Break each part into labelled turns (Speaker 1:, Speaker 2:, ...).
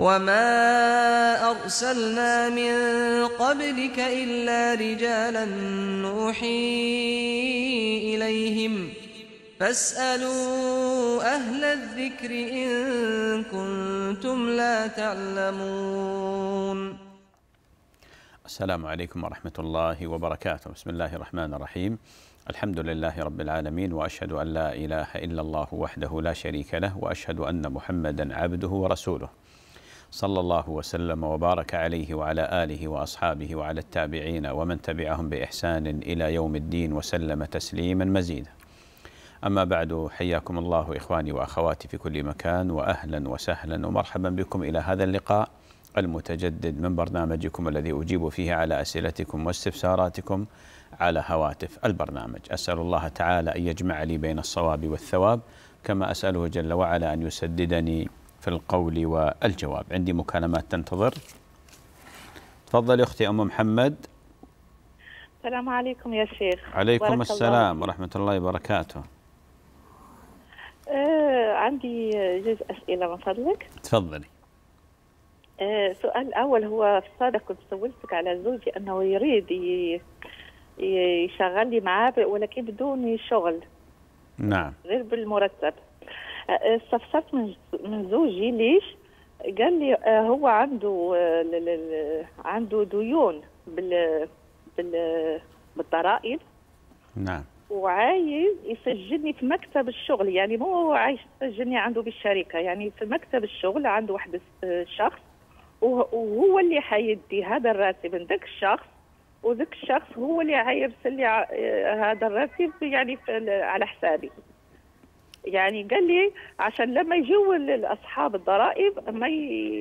Speaker 1: وما أرسلنا من قبلك إلا رجالا
Speaker 2: نوحي إليهم فاسألوا أهل الذكر إن كنتم لا
Speaker 3: تعلمون
Speaker 1: السلام عليكم ورحمة الله وبركاته بسم الله الرحمن الرحيم الحمد لله رب العالمين واشهد ان لا اله الا الله وحده لا شريك له واشهد ان محمدا عبده ورسوله صلى الله وسلم وبارك عليه وعلى آله وأصحابه وعلى التابعين ومن تبعهم بإحسان إلى يوم الدين وسلم تسليما مزيدا أما بعد حياكم الله إخواني وأخواتي في كل مكان وأهلا وسهلا ومرحبا بكم إلى هذا اللقاء المتجدد من برنامجكم الذي أجيب فيه على أسئلتكم واستفساراتكم على هواتف البرنامج أسأل الله تعالى أن يجمع لي بين الصواب والثواب كما أسأله جل وعلا أن يسددني في القول والجواب عندي مكالمات تنتظر تفضل أختي أم محمد
Speaker 4: السلام عليكم يا شيخ عليكم السلام الله.
Speaker 1: ورحمة الله وبركاته
Speaker 4: آه عندي جزء أسئلة من فضلك تفضلي آه سؤال الأول هو في الصادق كنت سولتك على زوجي أنه يريد يشغلني معاه ولكن بدون شغل نعم غير بالمرتب استفسرت من من زوجي ليش قال لي آه، هو عنده آه، عنده ديون بال بال بالضرائب نعم وعايز يسجلني في مكتب الشغل يعني مو عايز يسجلني عنده بالشركه يعني في مكتب الشغل عنده واحد الشخص آه، وهو اللي حيدي هذا الراتب من ذاك الشخص وذاك الشخص هو اللي حيرسل لي هذا الراتب يعني على حسابي يعني قال لي عشان لما يجوا اصحاب الضرائب ما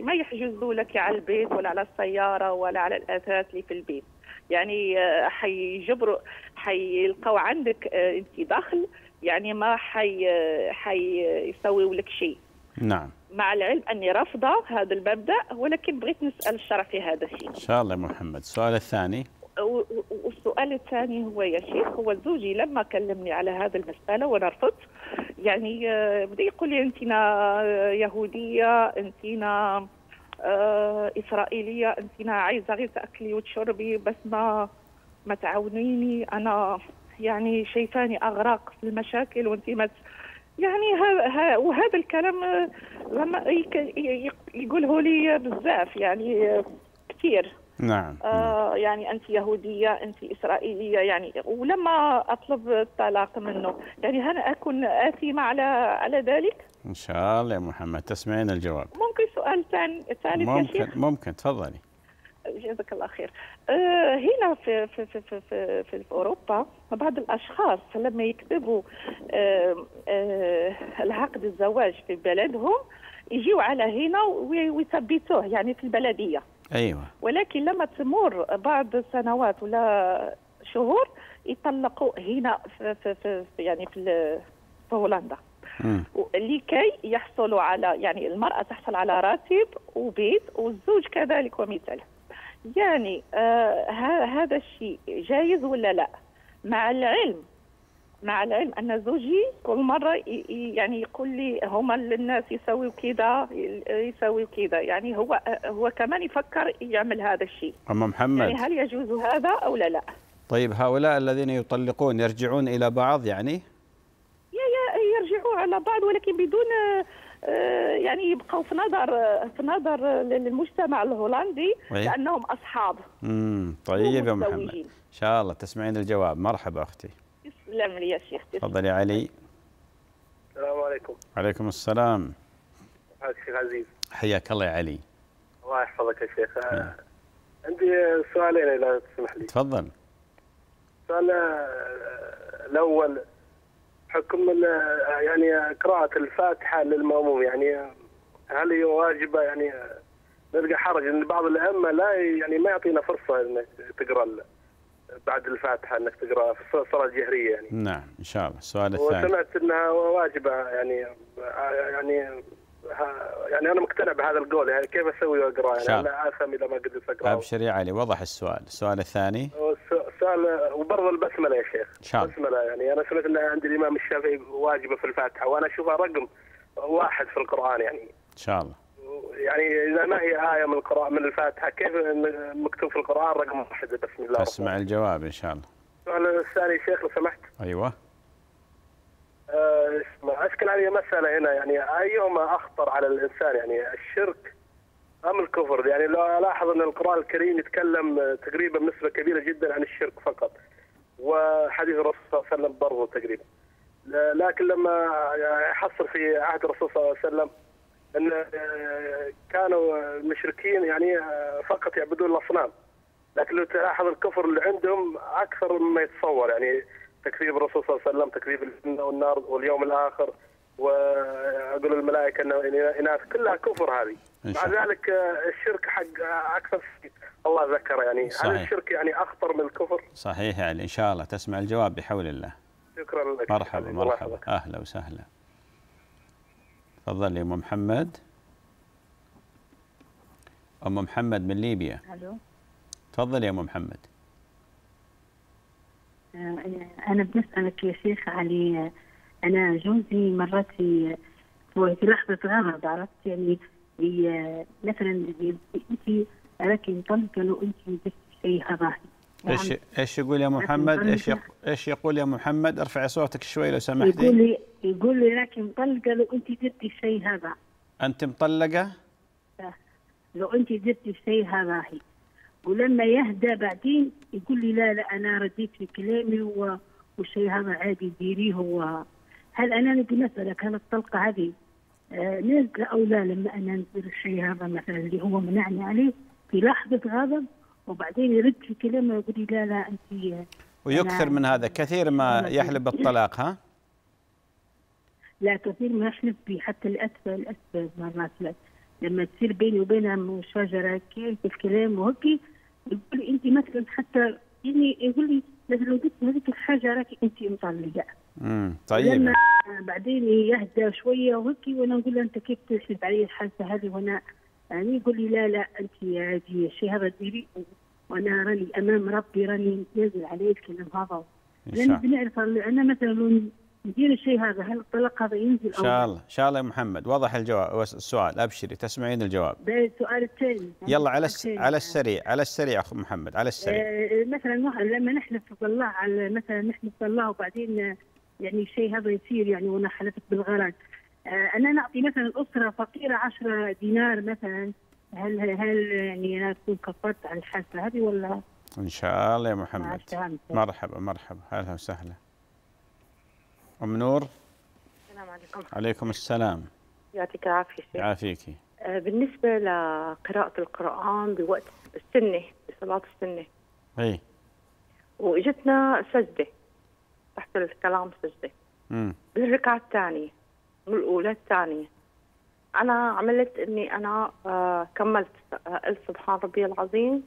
Speaker 4: ما يحجزوا لك على البيت ولا على السياره ولا على الاثاث اللي في البيت يعني آه، حيجبروا حيلقوا عندك آه، انت دخل يعني ما حي آه، حيسويوا لك شيء نعم مع العلم اني رافضه هذا المبدا ولكن بغيت نسال الشرع في هذا الشيء ان
Speaker 1: شاء الله محمد السؤال الثاني
Speaker 4: والسؤال الثاني هو يا شيخ هو زوجي لما كلمني على هذا المسألة وأنا رفضت يعني آه، بدا يقول لي أنتنا يهودية أنتنا آه، إسرائيلية أنتنا عايزة غير تأكلي وتشربي بس ما ما تعاونيني أنا يعني شايفاني اغراق في المشاكل وأنت ما يعني ها وهذا الكلام آه، لما يقوله لي بزاف يعني كثير نعم آه نعم. يعني انت يهوديه انت اسرائيليه يعني ولما اطلب الطلاق منه يعني هل اكون اثمه على على ذلك؟
Speaker 1: ان شاء الله يا محمد تسمعين الجواب
Speaker 4: ممكن سؤال ثاني ثالث ممكن
Speaker 1: ممكن تفضلي
Speaker 4: جزاك الله خير آه هنا في في في في في, في اوروبا بعض الاشخاص لما يكتبوا آه آه العقد الزواج في بلدهم يجيوا على هنا ويثبتوه يعني في البلديه ايوه ولكن لما تمر بعض السنوات ولا شهور يطلقوا هنا في, في, في يعني في, في هولندا لكي يحصلوا على يعني المرأة تحصل على راتب وبيت والزوج كذلك ومثال يعني آه هذا الشيء جايز ولا لا مع العلم مع العلم ان زوجي كل مره يعني يقول لي هما الناس يسويوا كذا يسويوا كذا يعني هو هو كمان يفكر يعمل هذا الشيء
Speaker 1: اما محمد يعني هل
Speaker 4: يجوز هذا او لا لا
Speaker 1: طيب هؤلاء الذين يطلقون يرجعون الى بعض يعني
Speaker 4: يرجعوا على بعض ولكن بدون آه، يعني يبقوا في نظر في نظر للمجتمع الهولندي أيه؟ لانهم اصحاب
Speaker 1: امم طيب يا محمد ان شاء الله تسمعين الجواب مرحبا اختي
Speaker 4: بالعمل يا شيخ تفضل يا علي السلام
Speaker 3: عليكم
Speaker 1: وعليكم السلام
Speaker 3: حياك شيخ عزيز
Speaker 1: حياك الله يا علي
Speaker 3: الله يحفظك يا شيخ أه. عندي سؤالين اذا تسمح لي تفضل السؤال آه، الاول حكم آه، يعني قراءة الفاتحة للمأموم يعني هل هي واجبة يعني نلقى حرج ان بعض الأئمة لا يعني ما يعطينا فرصة انك تقرأ بعد الفاتحه انك تقرا في الصلاه الجهريه يعني
Speaker 1: نعم ان شاء الله السؤال الثاني
Speaker 3: وسمعت انها واجبه يعني يعني يعني انا مقتنع بهذا القول يعني كيف اسوي واقرا يعني انا اثم اذا ما قدرت اقرا ابشر
Speaker 1: يا علي وضح السؤال، السؤال الثاني
Speaker 3: السؤال وبرضه البسمله يا شيخ ان شاء الله البسمله يعني انا سمعت انها عند الامام الشافعي واجبه في الفاتحه وانا اشوفها رقم واحد في القران يعني ان شاء الله يعني اذا ما هي ايه من القراءه من الفاتحه كيف مكتوب في القران رقم واحد بسم الله
Speaker 1: اسمع الجواب ان شاء الله
Speaker 3: السؤال الثاني شيخ لو سمحت ايوه آه، اسمع اشكل علي مساله هنا يعني ايهما اخطر على الانسان يعني الشرك ام الكفر يعني لو الاحظ ان القران الكريم يتكلم تقريبا نسبه كبيره جدا عن الشرك فقط وحديث الرسول صلى الله عليه وسلم برضه تقريبا لكن لما حصل في عهد الرسول صلى الله عليه وسلم ان آه، كانوا المشركين يعني آه، فقط يعبدون الاصنام لكن لو تلاحظ الكفر اللي عندهم اكثر مما يتصور يعني تكذيب الرسول صلى الله عليه وسلم تكذيب الجنه والنار واليوم الاخر واقول الملائكه انه اناث كلها كفر هذه مع ذلك آه، الشرك حق اكثر الله ذكر يعني صحيح. هل الشرك يعني اخطر من الكفر؟
Speaker 1: صحيح يعني ان شاء الله تسمع الجواب بحول الله شكرا لك مرحبا مرحبا, مرحبا. اهلا وسهلا تفضل يا ام محمد ام محمد من ليبيا الو تفضل يا ام محمد
Speaker 2: آه، انا بنسالك يا شيخ علي انا جوزي مرات في في لحظه غرض عرفت يعني مثلا انت راكي مطلقه لو انت درتي شيء هذا
Speaker 1: نعم. ايش ايش يقول يا محمد؟ ايش ايش يقول يا محمد؟ ارفعي صوتك شوي لو سمحتي. يقول لي
Speaker 2: يقول لي لكن مطلقه لو انت درتي الشيء هذا.
Speaker 1: انت مطلقه؟
Speaker 2: لو انت درتي الشيء هذا هي. ولما يهدى بعدين يقول لي لا لا انا رديت في كلامي والشيء هذا عادي ديريه هو هل انا نبي نسالك هل الطلقه هذه آه نازله او لا لما انا ندير الشيء هذا مثلا اللي هو منعني عليه في لحظه غضب وبعدين يرد في كلامه ويقول لا لا انت ويكثر من
Speaker 1: هذا كثير ما يحلب بالطلاق ها؟
Speaker 2: لا كثير ما يحلب بي حتى الاسباب الاسباب مرات لما تصير بيني وبينها مشاجره كيف الكلام وهيك يقول لي انت مثلا حتى يعني يقول لي مثلا قلت هذيك الحاجه راك انت مطلقه.
Speaker 1: امم طيب لما
Speaker 2: بعدين يهدى شويه وهيك وانا نقول له انت كيف تحلب علي الحاجه هذه وانا يعني يقول لي لا لا انت عادي الشيء هذا ديري وانا راني امام ربي راني نازل عليه الكلام هذا لان بنعرف انا مثلا ندير الشيء هذا هل الطلاق هذا ينزل ان شاء
Speaker 1: الله ان شاء الله يا محمد وضح الجواب السؤال ابشري تسمعين الجواب
Speaker 2: السؤال الثاني
Speaker 1: يلا على على السريع على السريع اخو محمد على السريع
Speaker 2: آه مثلا لما نحلف بالله على مثلا نحلف بالله وبعدين آه، يعني الشيء هذا يصير يعني وانا حلفت بالغلط آه انا نعطي مثلا اسره فقيره 10 دينار مثلا هل هل يعني انا اكون كفرت عن الحادثه هذه ولا
Speaker 1: ان شاء الله يا محمد مرحبا مرحبا اهلا وسهلا ام نور السلام عليكم عليكم السلام
Speaker 4: يعطيك العافيه يعافيك آه، بالنسبه لقراءه القران بوقت السنه بصلاه السنه اي واجتنا سجده تحت الكلام سجده امم بالركعه الثانيه من الاولى الثانيه انا عملت اني انا آه، كملت آه، قلت سبحان ربي العظيم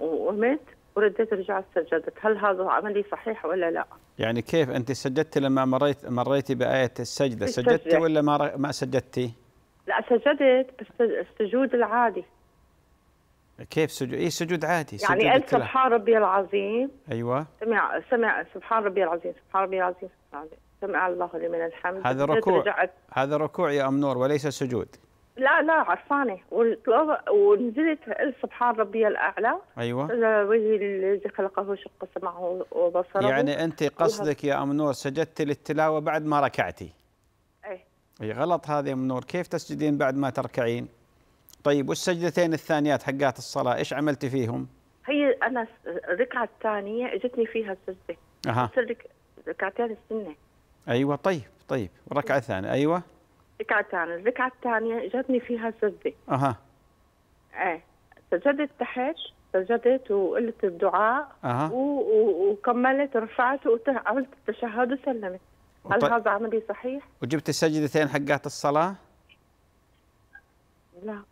Speaker 4: وقمت ورديت رجعت سجدت هل هذا عملي صحيح ولا لا
Speaker 1: يعني كيف انت سجدتي لما مريت مريتي بايه السجده سجدتي ولا ما ما سجدتي
Speaker 4: لا سجدت بس السجود العادي
Speaker 1: كيف سجود؟ اي سجود عادي سجود يعني قلت سبحان
Speaker 4: ربي العظيم ايوه سمع سمع سبحان ربي العظيم سبحان ربي العظيم سبحان ربي العظيم سمع الله لمن الحمد هذا ركوع
Speaker 1: هذا ركوع يا ام نور وليس سجود
Speaker 4: لا لا عرفانه ونزلت سبحان ربي الاعلى ايوه وجهي الذي خلقه شق سمعه وبصره
Speaker 1: يعني انت قصدك يا ام نور سجدت للتلاوه بعد ما ركعتي اي اي غلط هذا يا ام نور كيف تسجدين بعد ما تركعين طيب والسجدتين الثانيات حقات الصلاه ايش عملتي فيهم
Speaker 4: هي انا الركعه الثانيه اجتني فيها السجده اها ركعتين السنه
Speaker 1: ايوه طيب طيب والركعه الثانيه ايوه
Speaker 4: الركعه الثانيه الركعه الثانيه جاتني فيها سجده اها ايه سجدت تحت سجدت وقلت الدعاء أه. و... و... وكملت رفعت وعملت التشهد وسلمت وط... هل هذا عملي صحيح؟
Speaker 1: وجبت السجدتين حقات الصلاة؟ لا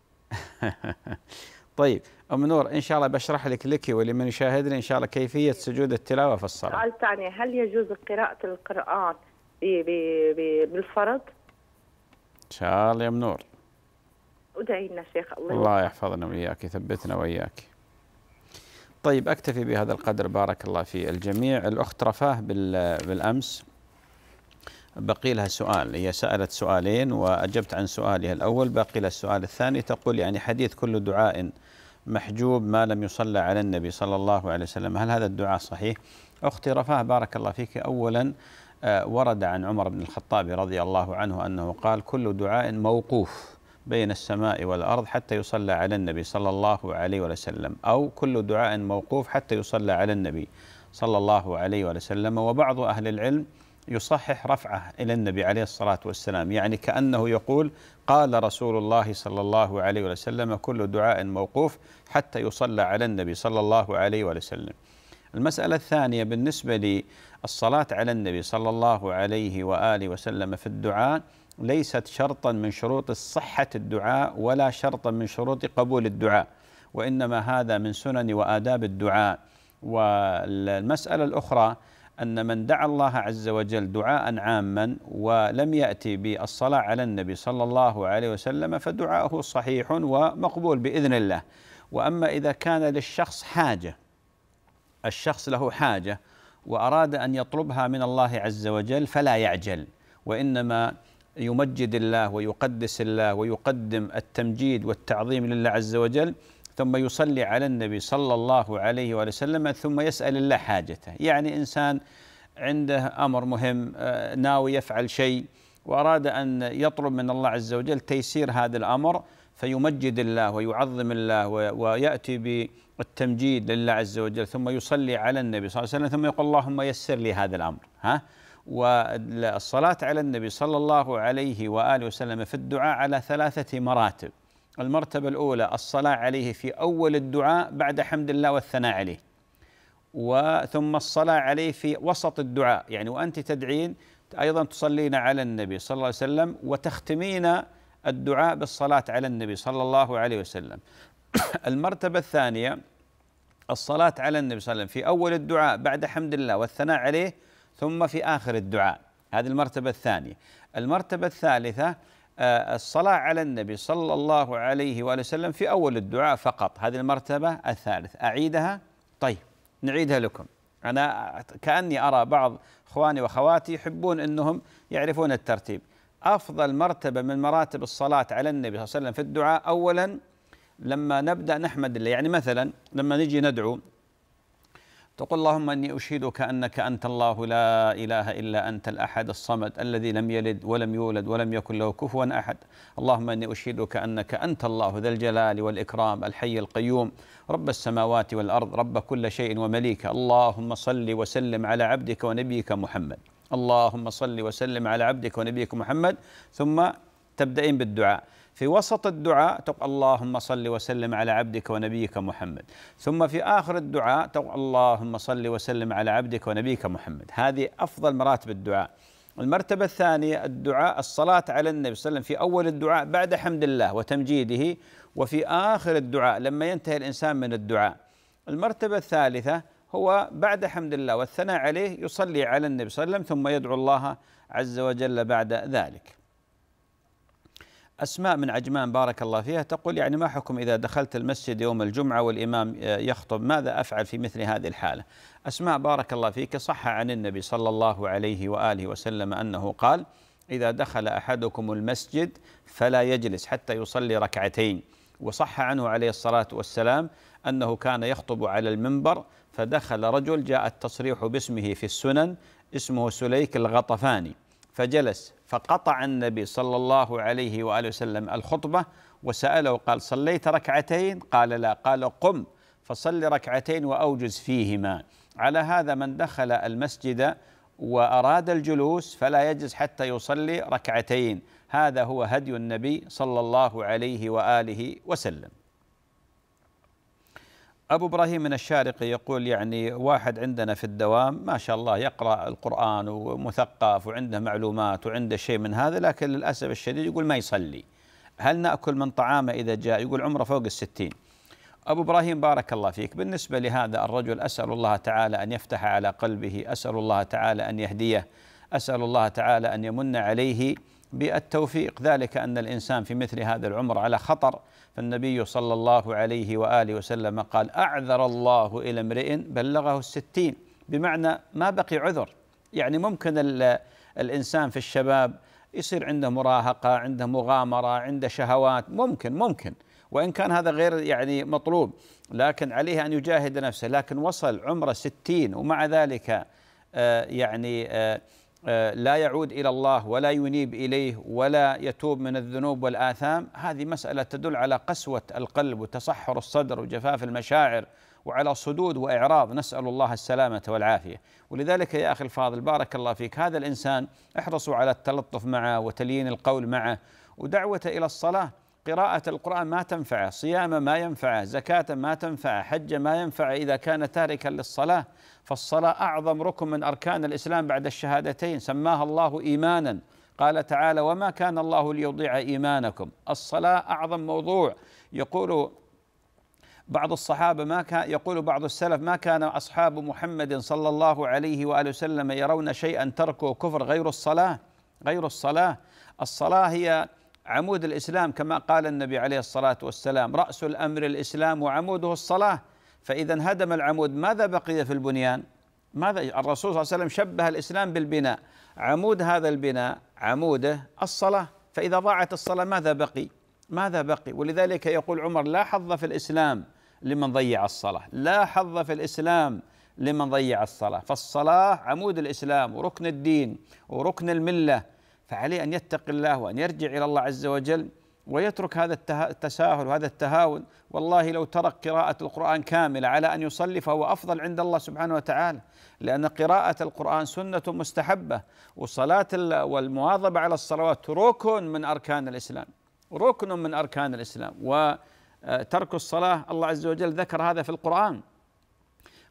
Speaker 1: طيب أم نور إن شاء الله بشرح لك لك ولمن يشاهدنا إن شاء الله كيفية سجود التلاوة في الصلاة
Speaker 4: السؤال الثاني هل يجوز قراءة القرآن إيه، بالفرض
Speaker 1: ان شاء الله يا منور
Speaker 4: ودعي لنا شيخ الله الله
Speaker 1: يحفظنا وإياك يثبتنا وإياك طيب أكتفي بهذا القدر بارك الله في الجميع الأخت رفاه بالأمس بقي لها سؤال هي سألت سؤالين وأجبت عن سؤالها الأول بقي لها السؤال الثاني تقول يعني حديث كل دعاء محجوب ما لم يصلى على النبي صلى الله عليه وسلم هل هذا الدعاء صحيح؟ أختي رفاه بارك الله فيك أولا آه، ورد عن عمر بن الخطاب رضي الله عنه أنه قال كل دعاء موقوف بين السماء والأرض حتى يصلى على النبي صلى الله عليه وسلم أو كل دعاء موقوف حتى يصلى على النبي صلى الله عليه وسلم وبعض أهل العلم يصحح رفعه إلى النبي عليه الصلاة والسلام يعني كأنه يقول قال رسول الله صلى الله عليه وسلم كل دعاء موقوف حتى يصلى على النبي صلى الله عليه وسلم المسألة الثانية بالنسبة لي الصلاة على النبي صلى الله عليه وآله وسلم في الدعاء ليست شرطا من شروط صحة الدعاء ولا شرطا من شروط قبول الدعاء وإنما هذا من سنن وآداب الدعاء والمسألة الأخرى أن من دعا الله عز وجل دعاء عاما ولم يأتي بالصلاة على النبي صلى الله عليه وسلم فدعاءه صحيح ومقبول بإذن الله وأما إذا كان للشخص حاجة الشخص له حاجة وأراد أن يطلبها من الله عز وجل فلا يعجل وإنما يمجد الله ويقدس الله ويقدم التمجيد والتعظيم لله عز وجل ثم يصلي على النبي صلى الله عليه وآله وسلم ثم يسأل الله حاجته يعني إنسان عنده أمر مهم آه، ناوي يفعل شيء وأراد أن يطلب من الله عز وجل تيسير هذا الأمر فيمجد الله ويعظم الله ويأتي بالتمجيد لله عز وجل ثم يصلي على النبي صلى الله عليه وسلم ثم يقول اللهم يسر لي هذا الأمر ها والصلاة على النبي صلى الله عليه وآله وسلم في الدعاء على ثلاثة مراتب المرتبة الأولى الصلاة عليه في أول الدعاء بعد حمد الله والثناء عليه وثم الصلاة عليه في وسط الدعاء يعني وأنت تدعين أيضا تصلين على النبي صلى الله عليه وسلم وتختمين الدعاء بالصلاة على النبي صلى الله عليه وسلم المرتبة الثانية الصلاة على النبي صلى الله عليه وسلم في أول الدعاء بعد حمد الله والثناء عليه ثم في آخر الدعاء هذه المرتبة الثانية المرتبة الثالثة آه، الصلاة على النبي صلى الله عليه وآله وسلم في أول الدعاء فقط هذه المرتبة الثالثة أعيدها طيب نعيدها لكم أنا كأني أرى بعض إخواني وأخواتي يحبون أنهم يعرفون الترتيب أفضل مرتبة من مراتب الصلاة على النبي صلى الله عليه وسلم في الدعاء أولا لما نبدأ نحمد الله يعني مثلا لما نجي ندعو تقول اللهم اني اشهدك انك انت الله لا اله الا انت الاحد الصمد الذي لم يلد ولم يولد ولم يكن له كفوا احد، اللهم اني اشهدك انك انت الله ذا الجلال والاكرام الحي القيوم رب السماوات والارض رب كل شيء ومليكه، اللهم صل وسلم على عبدك ونبيك محمد. اللهم صل وسلم على عبدك ونبيك محمد ثم تبدأين بالدعاء في وسط الدعاء تقول اللهم صل وسلم على عبدك ونبيك محمد ثم في آخر الدعاء تقول اللهم صل وسلم على عبدك ونبيك محمد هذه أفضل مراتب الدعاء المرتبة الثانية الدعاء الصلاة على النبي صلى الله عليه وسلم في أول الدعاء بعد حمد الله وتمجيده وفي آخر الدعاء لما ينتهي الإنسان من الدعاء المرتبة الثالثة هو بعد حمد الله والثناء عليه يصلي على النبي صلى الله عليه وسلم ثم يدعو الله عز وجل بعد ذلك أسماء من عجمان بارك الله فيها تقول يعني ما حكم إذا دخلت المسجد يوم الجمعة والإمام يخطب ماذا أفعل في مثل هذه الحالة أسماء بارك الله فيك صح عن النبي صلى الله عليه وآله وسلم أنه قال إذا دخل أحدكم المسجد فلا يجلس حتى يصلي ركعتين وصح عنه عليه الصلاة والسلام أنه كان يخطب على المنبر فدخل رجل جاء التصريح باسمه في السنن اسمه سليك الغطفاني فجلس فقطع النبي صلى الله عليه وآله وسلم الخطبة وسأله قال صليت ركعتين قال لا قال قم فصلي ركعتين وأوجز فيهما على هذا من دخل المسجد وأراد الجلوس فلا يجلس حتى يصلي ركعتين هذا هو هدي النبي صلى الله عليه وآله وسلم أبو إبراهيم من الشارقة يقول يعني واحد عندنا في الدوام ما شاء الله يقرأ القرآن ومثقف وعنده معلومات وعنده شيء من هذا لكن للأسف الشديد يقول ما يصلي هل نأكل من طعامه إذا جاء يقول عمره فوق الستين أبو إبراهيم بارك الله فيك بالنسبة لهذا الرجل أسأل الله تعالى أن يفتح على قلبه أسأل الله تعالى أن يهديه أسأل الله تعالى أن يمن عليه بالتوفيق ذلك أن الإنسان في مثل هذا العمر على خطر فالنبي صلى الله عليه وآله وسلم قال أعذر الله إلى امرئ بلغه الستين بمعنى ما بقي عذر يعني ممكن الإنسان في الشباب يصير عنده مراهقة عنده مغامرة عنده شهوات ممكن ممكن وإن كان هذا غير يعني مطلوب لكن عليه أن يجاهد نفسه لكن وصل عمره ستين ومع ذلك آه يعني آه آه، لا يعود إلى الله ولا ينيب إليه ولا يتوب من الذنوب والآثام هذه مسألة تدل على قسوة القلب وتصحر الصدر وجفاف المشاعر وعلى صدود وإعراض نسأل الله السلامة والعافية ولذلك يا أخي الفاضل بارك الله فيك هذا الإنسان احرصوا على التلطف معه وتليين القول معه ودعوته إلى الصلاة قراءة القرآن ما تنفعه صيام ما ينفعه زكاة ما تنفعه حج ما ينفعه إذا كان تاركا للصلاة فالصلاة أعظم ركن من أركان الإسلام بعد الشهادتين سماها الله إيمانا قال تعالى وما كان الله ليضيع إيمانكم الصلاة أعظم موضوع يقول بعض الصحابة ما كان يقول بعض السلف ما كان أصحاب محمد صلى الله عليه وآله وسلم يرون شيئا تركه كفر غير الصلاة غير الصلاة الصلاة هي عمود الاسلام كما قال النبي عليه الصلاه والسلام راس الامر الاسلام وعموده الصلاه فاذا انهدم العمود ماذا بقي في البنيان؟ ماذا الرسول صلى الله عليه وسلم شبه الاسلام بالبناء عمود هذا البناء عموده الصلاه فاذا ضاعت الصلاه ماذا بقي؟ ماذا بقي؟ ولذلك يقول عمر لا حظ في الاسلام لمن ضيع الصلاه، لا حظ في الاسلام لمن ضيع الصلاه، فالصلاه عمود الاسلام وركن الدين وركن المله فعليه أن يتقي الله وأن يرجع إلى الله عز وجل ويترك هذا التساهل وهذا التهاون والله لو ترك قراءة القرآن كاملة على أن يصلي فهو أفضل عند الله سبحانه وتعالى لأن قراءة القرآن سنة مستحبة وصلاة والمواظبة على الصلوات ركن من أركان الإسلام ركن من أركان الإسلام وترك آه، الصلاة الله عز وجل ذكر هذا في القرآن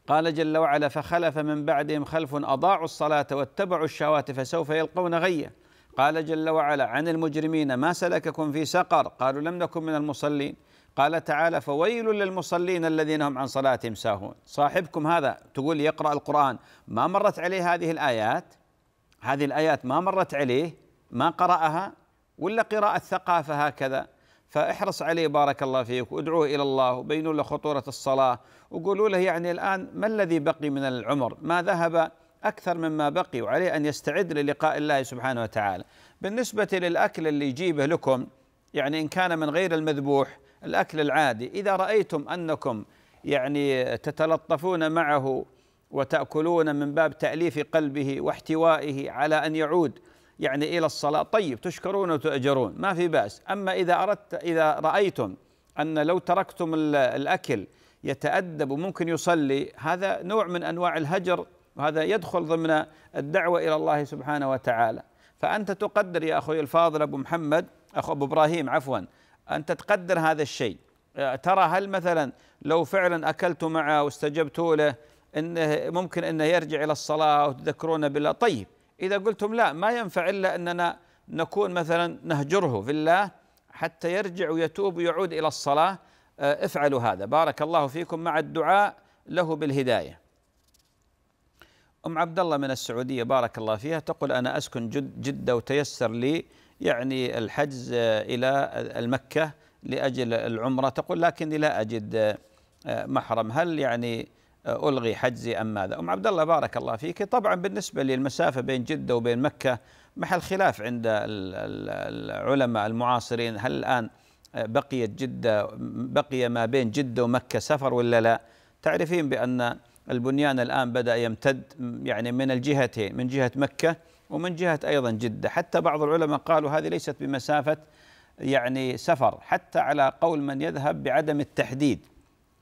Speaker 1: قال جل وعلا فخلف من بعدهم خلف أضاعوا الصلاة واتبعوا الشهوات فسوف يلقون غيّا قال جل وعلا عن المجرمين ما سلككم في سقر قالوا لم نكن من المصلين قال تعالى فويل للمصلين الذين هم عن صلاتهم ساهون صاحبكم هذا تقول يقرأ القرآن ما مرت عليه هذه الآيات هذه الآيات ما مرت عليه ما قرأها ولا قراءة ثقافة هكذا فاحرص عليه بارك الله فيك وادعوه الى الله وبينوا له خطوره الصلاه وقولوا له يعني الان ما الذي بقي من العمر ما ذهب أكثر مما بقي وعليه أن يستعد للقاء الله سبحانه وتعالى بالنسبة للأكل اللي يجيبه لكم يعني إن كان من غير المذبوح الأكل العادي إذا رأيتم أنكم يعني تتلطفون معه وتأكلون من باب تأليف قلبه واحتوائه على أن يعود يعني إلى الصلاة طيب تشكرون وتؤجرون ما في بأس أما إذا أردت إذا رأيتم أن لو تركتم الأكل يتأدب وممكن يصلي هذا نوع من أنواع الهجر وهذا يدخل ضمن الدعوة إلى الله سبحانه وتعالى فأنت تقدر يا أخوي الفاضل أبو محمد أخو أبو إبراهيم عفوا أنت تقدر هذا الشيء أه، ترى هل مثلا لو فعلا أكلت معه واستجبت له إنه ممكن أنه يرجع إلى الصلاة وتذكرونه بالله طيب إذا قلتم لا ما ينفع إلا أننا نكون مثلا نهجره في الله حتى يرجع ويتوب ويعود إلى الصلاة أه، افعلوا هذا بارك الله فيكم مع الدعاء له بالهدايه أم عبد الله من السعودية بارك الله فيها تقول أنا أسكن جد جدة وتيسر لي يعني الحجز إلى المكة لأجل العمرة تقول لكني لا أجد آه، محرم هل يعني آه، ألغي حجزي أم ماذا أم عبد الله بارك الله فيك طبعا بالنسبة للمسافة بين جدة وبين مكة محل خلاف عند العلماء المعاصرين هل الآن آه، بقيت جدة بقي ما بين جدة ومكة سفر ولا لا تعرفين بأن البنيان الآن بدأ يمتد يعني من الجهتين من جهة مكة ومن جهة أيضا جدة حتى بعض العلماء قالوا هذه ليست بمسافة يعني سفر حتى على قول من يذهب بعدم التحديد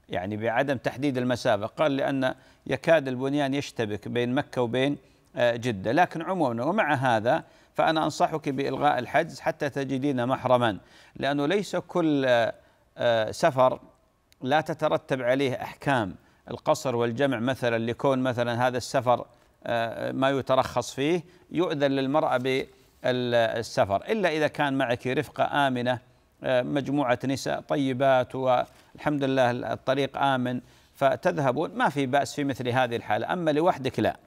Speaker 1: يعني بعدم تحديد المسافة قال لأن يكاد البنيان يشتبك بين مكة وبين آه، جدة لكن عموما ومع هذا فأنا أنصحك بإلغاء الحجز حتى تجدين محرما لأنه ليس كل آه، آه، سفر لا تترتب عليه أحكام القصر والجمع مثلا لكون مثلا هذا السفر آه، آه، ما يترخص فيه يؤذن للمرأة بالسفر إلا إذا كان معك رفقة آمنة آه، مجموعة نساء طيبات والحمد لله الطريق آمن فتذهبون ما في بأس في مثل هذه الحالة أما لوحدك لا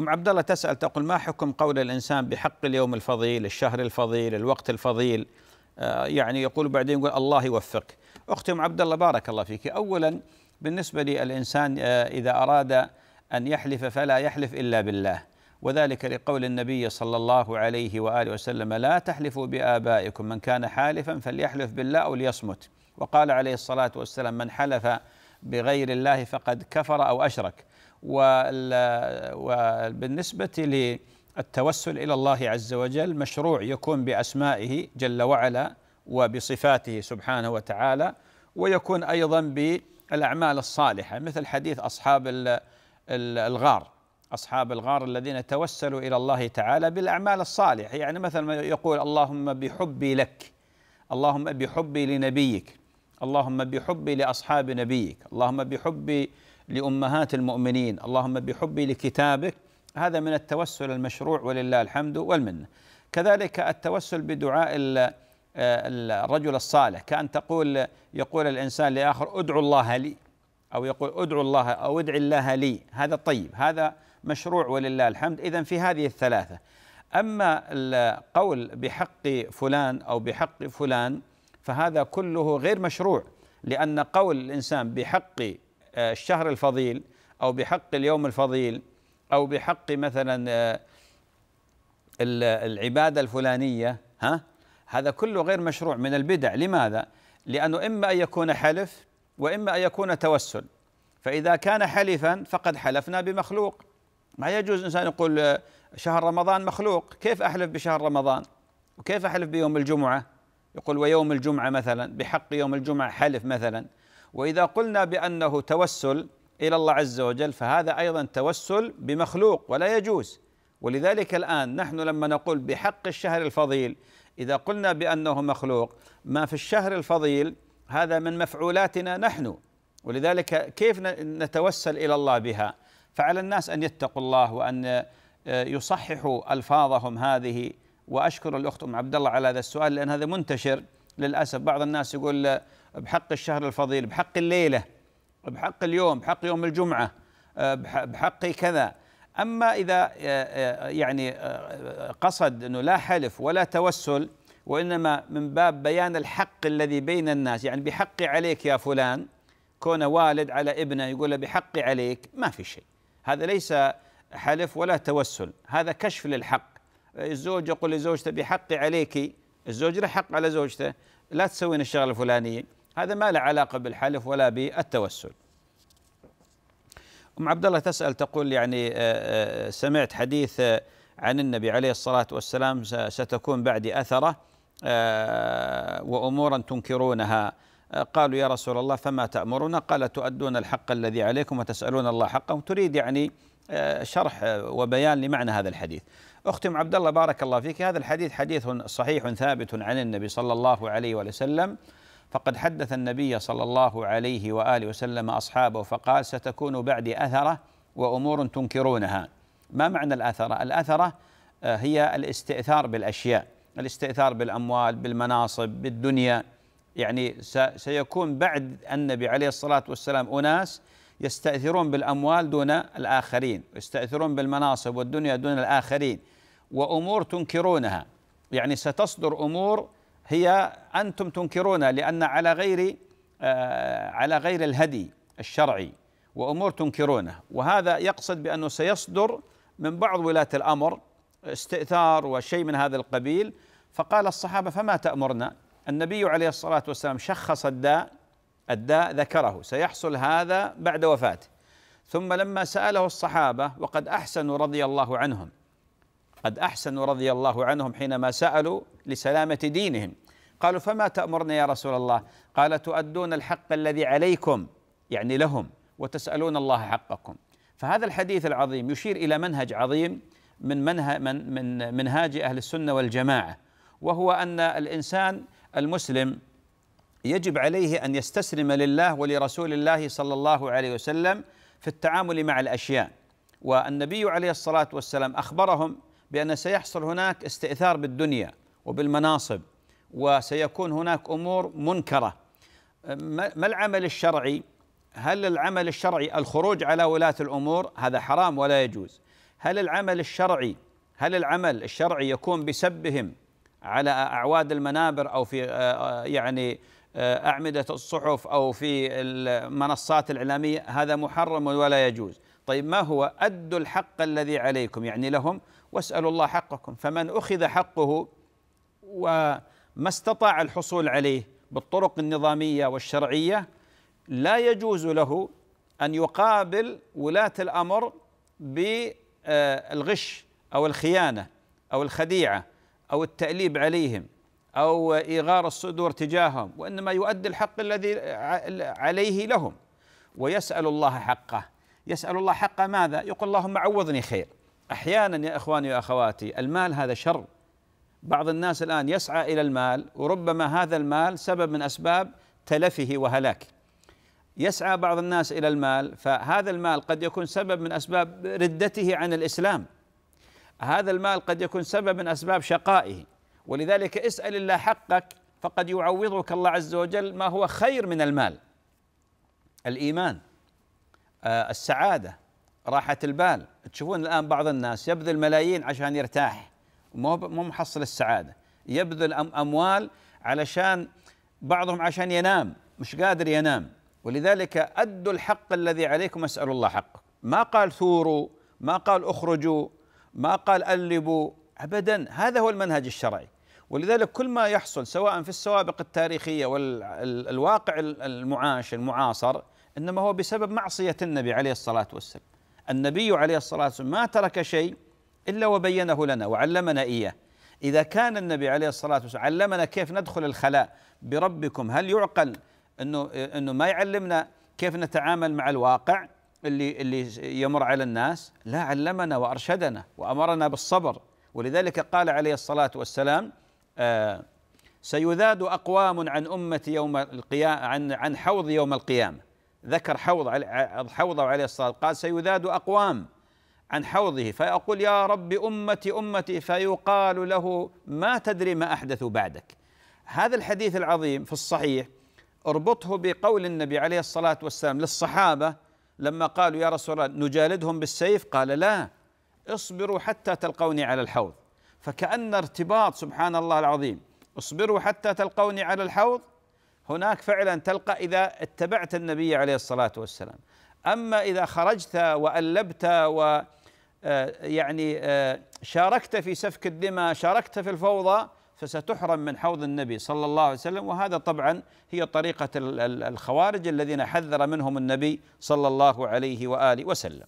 Speaker 1: أم عبد الله تسأل تقول ما حكم قول الإنسان بحق اليوم الفضيل الشهر الفضيل الوقت الفضيل يعني يقول بعدين يقول الله يوفقك اختي ام عبد الله بارك الله فيك اولا بالنسبه للانسان آه، اذا اراد ان يحلف فلا يحلف الا بالله وذلك لقول النبي صلى الله عليه واله وسلم لا تحلفوا بابائكم من كان حالفا فليحلف بالله او ليصمت وقال عليه الصلاه والسلام من حلف بغير الله فقد كفر او اشرك وبالنسبه للتوسل الى الله عز وجل مشروع يكون باسمائه جل وعلا وبصفاته سبحانه وتعالى ويكون أيضا بالأعمال الصالحة مثل حديث أصحاب الغار أصحاب الغار الذين توسلوا إلى الله تعالى بالأعمال الصالحة يعني مثلا ما يقول اللهم بحبي لك اللهم بحبي لنبيك اللهم بحبي لأصحاب نبيك اللهم بحبي لأمهات المؤمنين اللهم بحبي لكتابك هذا من التوسل المشروع ولله الحمد والمنة كذلك التوسل بدعاء آه، الرجل الصالح كأن تقول يقول الإنسان لآخر ادعو الله لي أو يقول ادعو الله أو ادعي الله لي هذا طيب هذا مشروع ولله الحمد إذا في هذه الثلاثة أما القول بحق فلان أو بحق فلان فهذا كله غير مشروع لأن قول الإنسان بحق آه، الشهر الفضيل أو بحق اليوم الفضيل أو بحق مثلا آه، العبادة الفلانية ها هذا كله غير مشروع من البدع لماذا؟ لأنه إما أن يكون حلف وإما أن يكون توسل فإذا كان حلفا فقد حلفنا بمخلوق ما يجوز إنسان يقول آه، شهر رمضان مخلوق كيف أحلف بشهر رمضان وكيف أحلف بيوم الجمعة يقول ويوم الجمعة مثلا بحق يوم الجمعة حلف مثلا وإذا قلنا بأنه توسل إلى الله عز وجل فهذا أيضا توسل بمخلوق ولا يجوز ولذلك الآن نحن لما نقول بحق الشهر الفضيل إذا قلنا بأنه مخلوق ما في الشهر الفضيل هذا من مفعولاتنا نحن ولذلك كيف نتوسل إلى الله بها فعلى الناس أن يتقوا الله وأن آه، يصححوا ألفاظهم هذه وأشكر الأخت أم عبد الله على هذا السؤال لأن هذا منتشر للأسف بعض الناس يقول آه، بحق الشهر الفضيل بحق الليلة بحق اليوم بحق يوم الجمعة آه، بحق كذا أما إذا آه، آه، يعني آه، قصد أنه لا حلف ولا توسل وإنما من باب بيان الحق الذي بين الناس يعني بحقي عليك يا فلان كون والد على ابنه يقول له بحقي عليك ما في شيء هذا ليس حلف ولا توسل هذا كشف للحق الزوج يقول لزوجته بحقي عليك الزوج له حق على زوجته لا تسوين الشغله الفلانيه هذا ما له علاقه بالحلف ولا بالتوسل أم عبد الله تسأل تقول يعني آه، آه، سمعت حديث آه، عن النبي عليه الصلاة والسلام ستكون بعدي أثرة وأمورا تنكرونها قالوا يا رسول الله فما تأمرنا قال تؤدون الحق الذي عليكم وتسألون الله حقه تريد يعني شرح وبيان لمعنى هذا الحديث اختي ام عبد الله بارك الله فيك هذا الحديث حديث صحيح ثابت عن النبي صلى الله عليه وسلم فقد حدث النبي صلى الله عليه واله وسلم اصحابه فقال ستكون بعدي اثره وامور تنكرونها. ما معنى الاثره؟ الاثره آه، هي الاستئثار بالاشياء، الاستئثار بالاموال، بالمناصب، بالدنيا يعني سيكون بعد النبي عليه الصلاه والسلام اناس يستأثرون بالأموال دون الآخرين يستأثرون بالمناصب والدنيا دون الآخرين وأمور تنكرونها يعني ستصدر أمور هي انتم تنكرونها لان على غير آه، على غير الهدي الشرعي وامور تنكرونه وهذا يقصد بانه سيصدر من بعض ولاه الامر استئثار وشيء من هذا القبيل فقال الصحابه فما تامرنا النبي عليه الصلاه والسلام شخص الداء الداء ذكره سيحصل هذا بعد وفاته ثم لما ساله الصحابه وقد احسنوا رضي الله عنهم قد احسنوا رضي الله عنهم حينما سالوا لسلامه دينهم قالوا فما تامرنا يا رسول الله قال تؤدون الحق الذي عليكم يعني لهم وتسالون الله حقكم فهذا الحديث العظيم يشير الى منهج عظيم من منهج من من منهاج اهل السنه والجماعه وهو ان الانسان المسلم يجب عليه ان يستسلم لله ولرسول الله صلى الله عليه وسلم في التعامل مع الاشياء والنبي عليه الصلاه والسلام اخبرهم بأن سيحصل هناك استئثار بالدنيا وبالمناصب وسيكون هناك أمور منكرة ما العمل الشرعي هل العمل الشرعي الخروج على ولاة الأمور هذا حرام ولا يجوز هل العمل الشرعي هل العمل الشرعي يكون بسبهم على أعواد المنابر أو في آه، آه، يعني آه، أعمدة الصحف أو في المنصات الإعلامية هذا محرم ولا يجوز طيب ما هو أدوا الحق الذي عليكم يعني لهم واسالوا الله حقكم فمن اخذ حقه وما استطاع الحصول عليه بالطرق النظاميه والشرعيه لا يجوز له ان يقابل ولاه الامر بالغش او الخيانه او الخديعه او التاليب عليهم او اغار الصدور تجاههم وانما يؤدي الحق الذي عليه لهم ويسال الله حقه يسال الله حقه ماذا؟ يقول اللهم عوضني خير احيانا يا اخواني واخواتي المال هذا شر بعض الناس الان يسعى الى المال وربما هذا المال سبب من اسباب تلفه وهلاكه يسعى بعض الناس الى المال فهذا المال قد يكون سبب من اسباب ردته عن الاسلام هذا المال قد يكون سبب من اسباب شقائه ولذلك اسال الله حقك فقد يعوضك الله عز وجل ما هو خير من المال الايمان آه، السعاده راحة البال تشوفون الآن بعض الناس يبذل ملايين عشان يرتاح مو مو محصل السعادة يبذل أموال علشان بعضهم عشان ينام مش قادر ينام ولذلك أدوا الحق الذي عليكم أسألوا الله حقه ما قال ثوروا ما قال اخرجوا ما قال ألبوا أبدا هذا هو المنهج الشرعي ولذلك كل ما يحصل سواء في السوابق التاريخية والواقع المعاش المعاصر إنما هو بسبب معصية النبي عليه الصلاة والسلام النبي عليه الصلاة والسلام ما ترك شيء إلا وبينه لنا وعلمنا إياه إذا كان النبي عليه الصلاة والسلام علمنا كيف ندخل الخلاء بربكم هل يعقل أنه, إنه ما يعلمنا كيف نتعامل مع الواقع اللي, اللي يمر على الناس لا علمنا وأرشدنا وأمرنا بالصبر ولذلك قال عليه الصلاة والسلام آه سيذاد أقوام عن أمتي يوم القيامة عن عن حوض يوم القيامة ذكر حوض حوضه عليه الصلاة قال سيذاد أقوام عن حوضه فيقول يا رب أمتي أمتي فيقال له ما تدري ما أحدث بعدك هذا الحديث العظيم في الصحيح اربطه بقول النبي عليه الصلاة والسلام للصحابة لما قالوا يا رسول الله نجالدهم بالسيف قال لا اصبروا حتى تلقوني على الحوض فكأن ارتباط سبحان الله العظيم اصبروا حتى تلقوني على الحوض هناك فعلا تلقى إذا اتبعت النبي عليه الصلاة والسلام أما إذا خرجت وألبت و آه، يعني آه، شاركت في سفك الدماء شاركت في الفوضى فستحرم من حوض النبي صلى الله عليه وسلم وهذا طبعا هي طريقة الخوارج الذين حذر منهم النبي صلى الله عليه وآله وسلم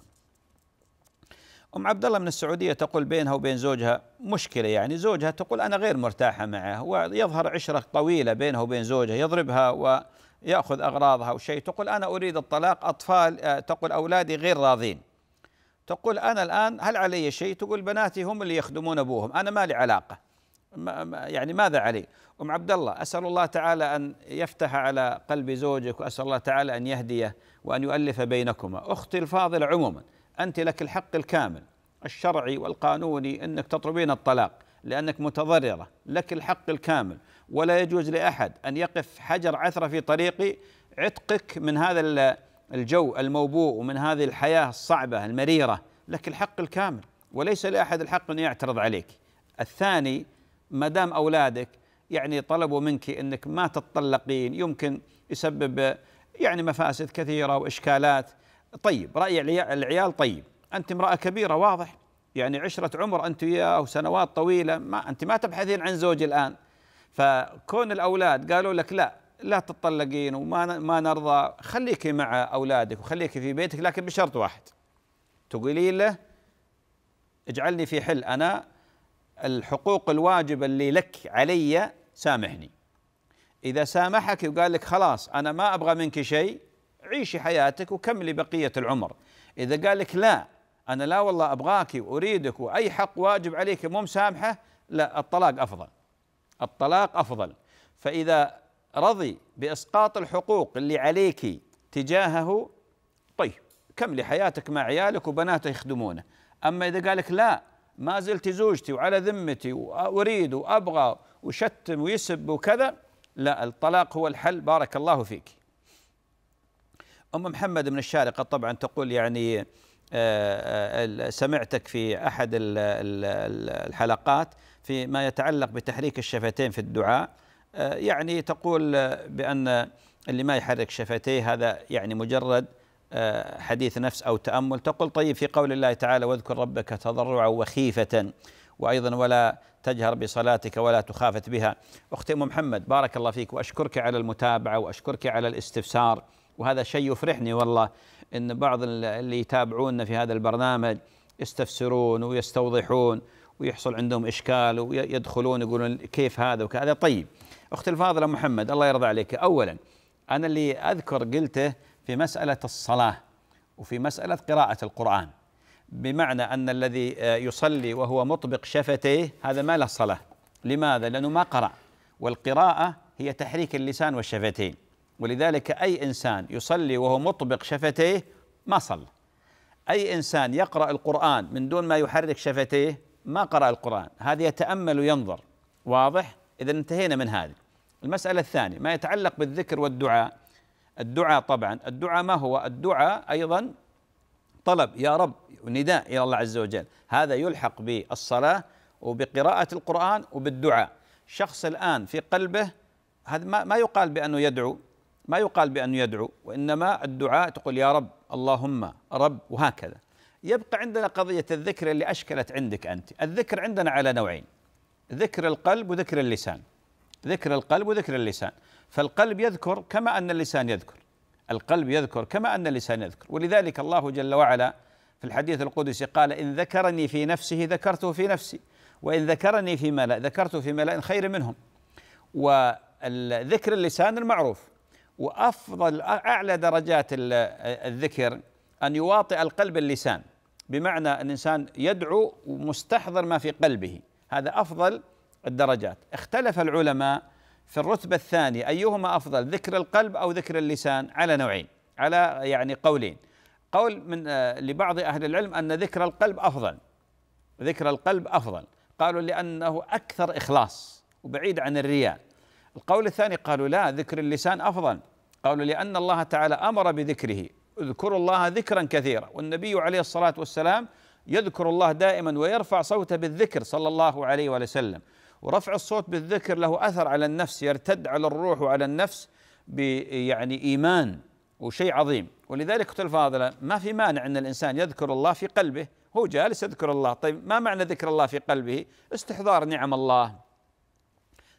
Speaker 1: أم عبد الله من السعودية تقول بينها وبين زوجها مشكلة يعني زوجها تقول أنا غير مرتاحة معه ويظهر عشرة طويلة بينها وبين زوجها يضربها ويأخذ أغراضها وشيء تقول أنا أريد الطلاق أطفال آه، تقول أولادي غير راضين تقول أنا الآن هل علي شيء تقول بناتي هم اللي يخدمون أبوهم أنا ما لي علاقة يعني ماذا علي أم عبد الله أسأل الله تعالى أن يفتح على قلب زوجك وأسأل الله تعالى أن يهديه وأن يؤلف بينكما أختي الفاضلة عموما أنت لك الحق الكامل الشرعي والقانوني أنك تطلبين الطلاق لأنك متضررة لك الحق الكامل ولا يجوز لأحد أن يقف حجر عثرة في طريق عتقك من هذا الجو الموبوء ومن هذه الحياة الصعبة المريرة لك الحق الكامل وليس لأحد الحق أن يعترض عليك الثاني ما دام أولادك يعني طلبوا منك أنك ما تتطلقين يمكن يسبب يعني مفاسد كثيرة وإشكالات طيب رأي العيال طيب أنت امرأة كبيرة واضح يعني عشرة عمر أنت وياه وسنوات طويلة ما أنت ما تبحثين عن زوج الآن فكون الأولاد قالوا لك لا لا تطلقين وما ما نرضى خليكي مع أولادك وخليكي في بيتك لكن بشرط واحد تقولين له اجعلني في حل أنا الحقوق الواجبة اللي لك علي سامحني إذا سامحك وقال لك خلاص أنا ما أبغى منك شيء عيشي حياتك وكملي بقية العمر إذا قال لك لا أنا لا والله أبغاك وأريدك وأي حق واجب عليك مو مسامحة لا الطلاق أفضل الطلاق أفضل فإذا رضي بإسقاط الحقوق اللي عليك تجاهه طيب كملي حياتك مع عيالك وبناته يخدمونه أما إذا قال لك لا ما زلت زوجتي وعلى ذمتي وأريد وأبغى وشتم ويسب وكذا لا الطلاق هو الحل بارك الله فيك أم محمد من الشارقة طبعا تقول يعني آه، آه، سمعتك في أحد الحلقات فيما يتعلق بتحريك الشفتين في الدعاء آه، يعني تقول بأن اللي ما يحرك شفتيه هذا يعني مجرد حديث نفس أو تأمل تقول طيب في قول الله تعالى واذكر ربك تضرعا وخيفة وأيضا ولا تجهر بصلاتك ولا تخافت بها أختي أم محمد بارك الله فيك وأشكرك على المتابعة وأشكرك على الاستفسار وهذا شيء يفرحني والله ان بعض اللي يتابعونا في هذا البرنامج يستفسرون ويستوضحون ويحصل عندهم اشكال ويدخلون يقولون كيف هذا وكذا طيب اختي الفاضله محمد الله يرضى عليك اولا انا اللي اذكر قلته في مساله الصلاه وفي مساله قراءه القران بمعنى ان الذي آه، يصلي وهو مطبق شفتيه هذا ما له صلاه لماذا لانه ما قرأ والقراءه هي تحريك اللسان والشفتين ولذلك أي إنسان يصلي وهو مطبق شفتيه ما صلى أي إنسان يقرأ القرآن من دون ما يحرك شفتيه ما قرأ القرآن هذا يتأمل وينظر واضح إذا انتهينا من هذه المسألة الثانية ما يتعلق بالذكر والدعاء الدعاء طبعا الدعاء ما هو الدعاء أيضا طلب يا رب نداء إلى الله عز وجل هذا يلحق بالصلاة وبقراءة القرآن وبالدعاء شخص الآن في قلبه هذا ما يقال بأنه يدعو ما يقال بأنه يدعو وإنما الدعاء تقول يا رب اللهم رب وهكذا يبقى عندنا قضية الذكر اللي أشكلت عندك أنت الذكر عندنا على نوعين ذكر القلب وذكر اللسان ذكر القلب وذكر اللسان فالقلب يذكر كما أن اللسان يذكر القلب يذكر كما أن اللسان يذكر ولذلك الله جل وعلا في الحديث القدسي قال إن ذكرني في نفسه ذكرته في نفسي وإن ذكرني في ملأ ذكرته في ملأ خير منهم وذكر اللسان المعروف وافضل اعلى درجات الذكر ان يواطئ القلب اللسان بمعنى ان الانسان يدعو ومستحضر ما في قلبه هذا افضل الدرجات اختلف العلماء في الرتبه الثانيه ايهما افضل ذكر القلب او ذكر اللسان على نوعين على يعني قولين قول من آه، لبعض اهل العلم ان ذكر القلب افضل ذكر القلب افضل قالوا لانه اكثر اخلاص وبعيد عن الرياء القول الثاني قالوا لا ذكر اللسان أفضل قالوا لأن الله تعالى أمر بذكره اذكروا الله ذكرا كثيرا والنبي عليه الصلاة والسلام يذكر الله دائما ويرفع صوته بالذكر صلى الله عليه وسلم ورفع الصوت بالذكر له أثر على النفس يرتد على الروح وعلى النفس يعني إيمان وشيء عظيم ولذلك اختي الفاضلة ما في مانع أن الإنسان يذكر الله في قلبه هو جالس يذكر الله طيب ما معنى ذكر الله في قلبه استحضار نعم الله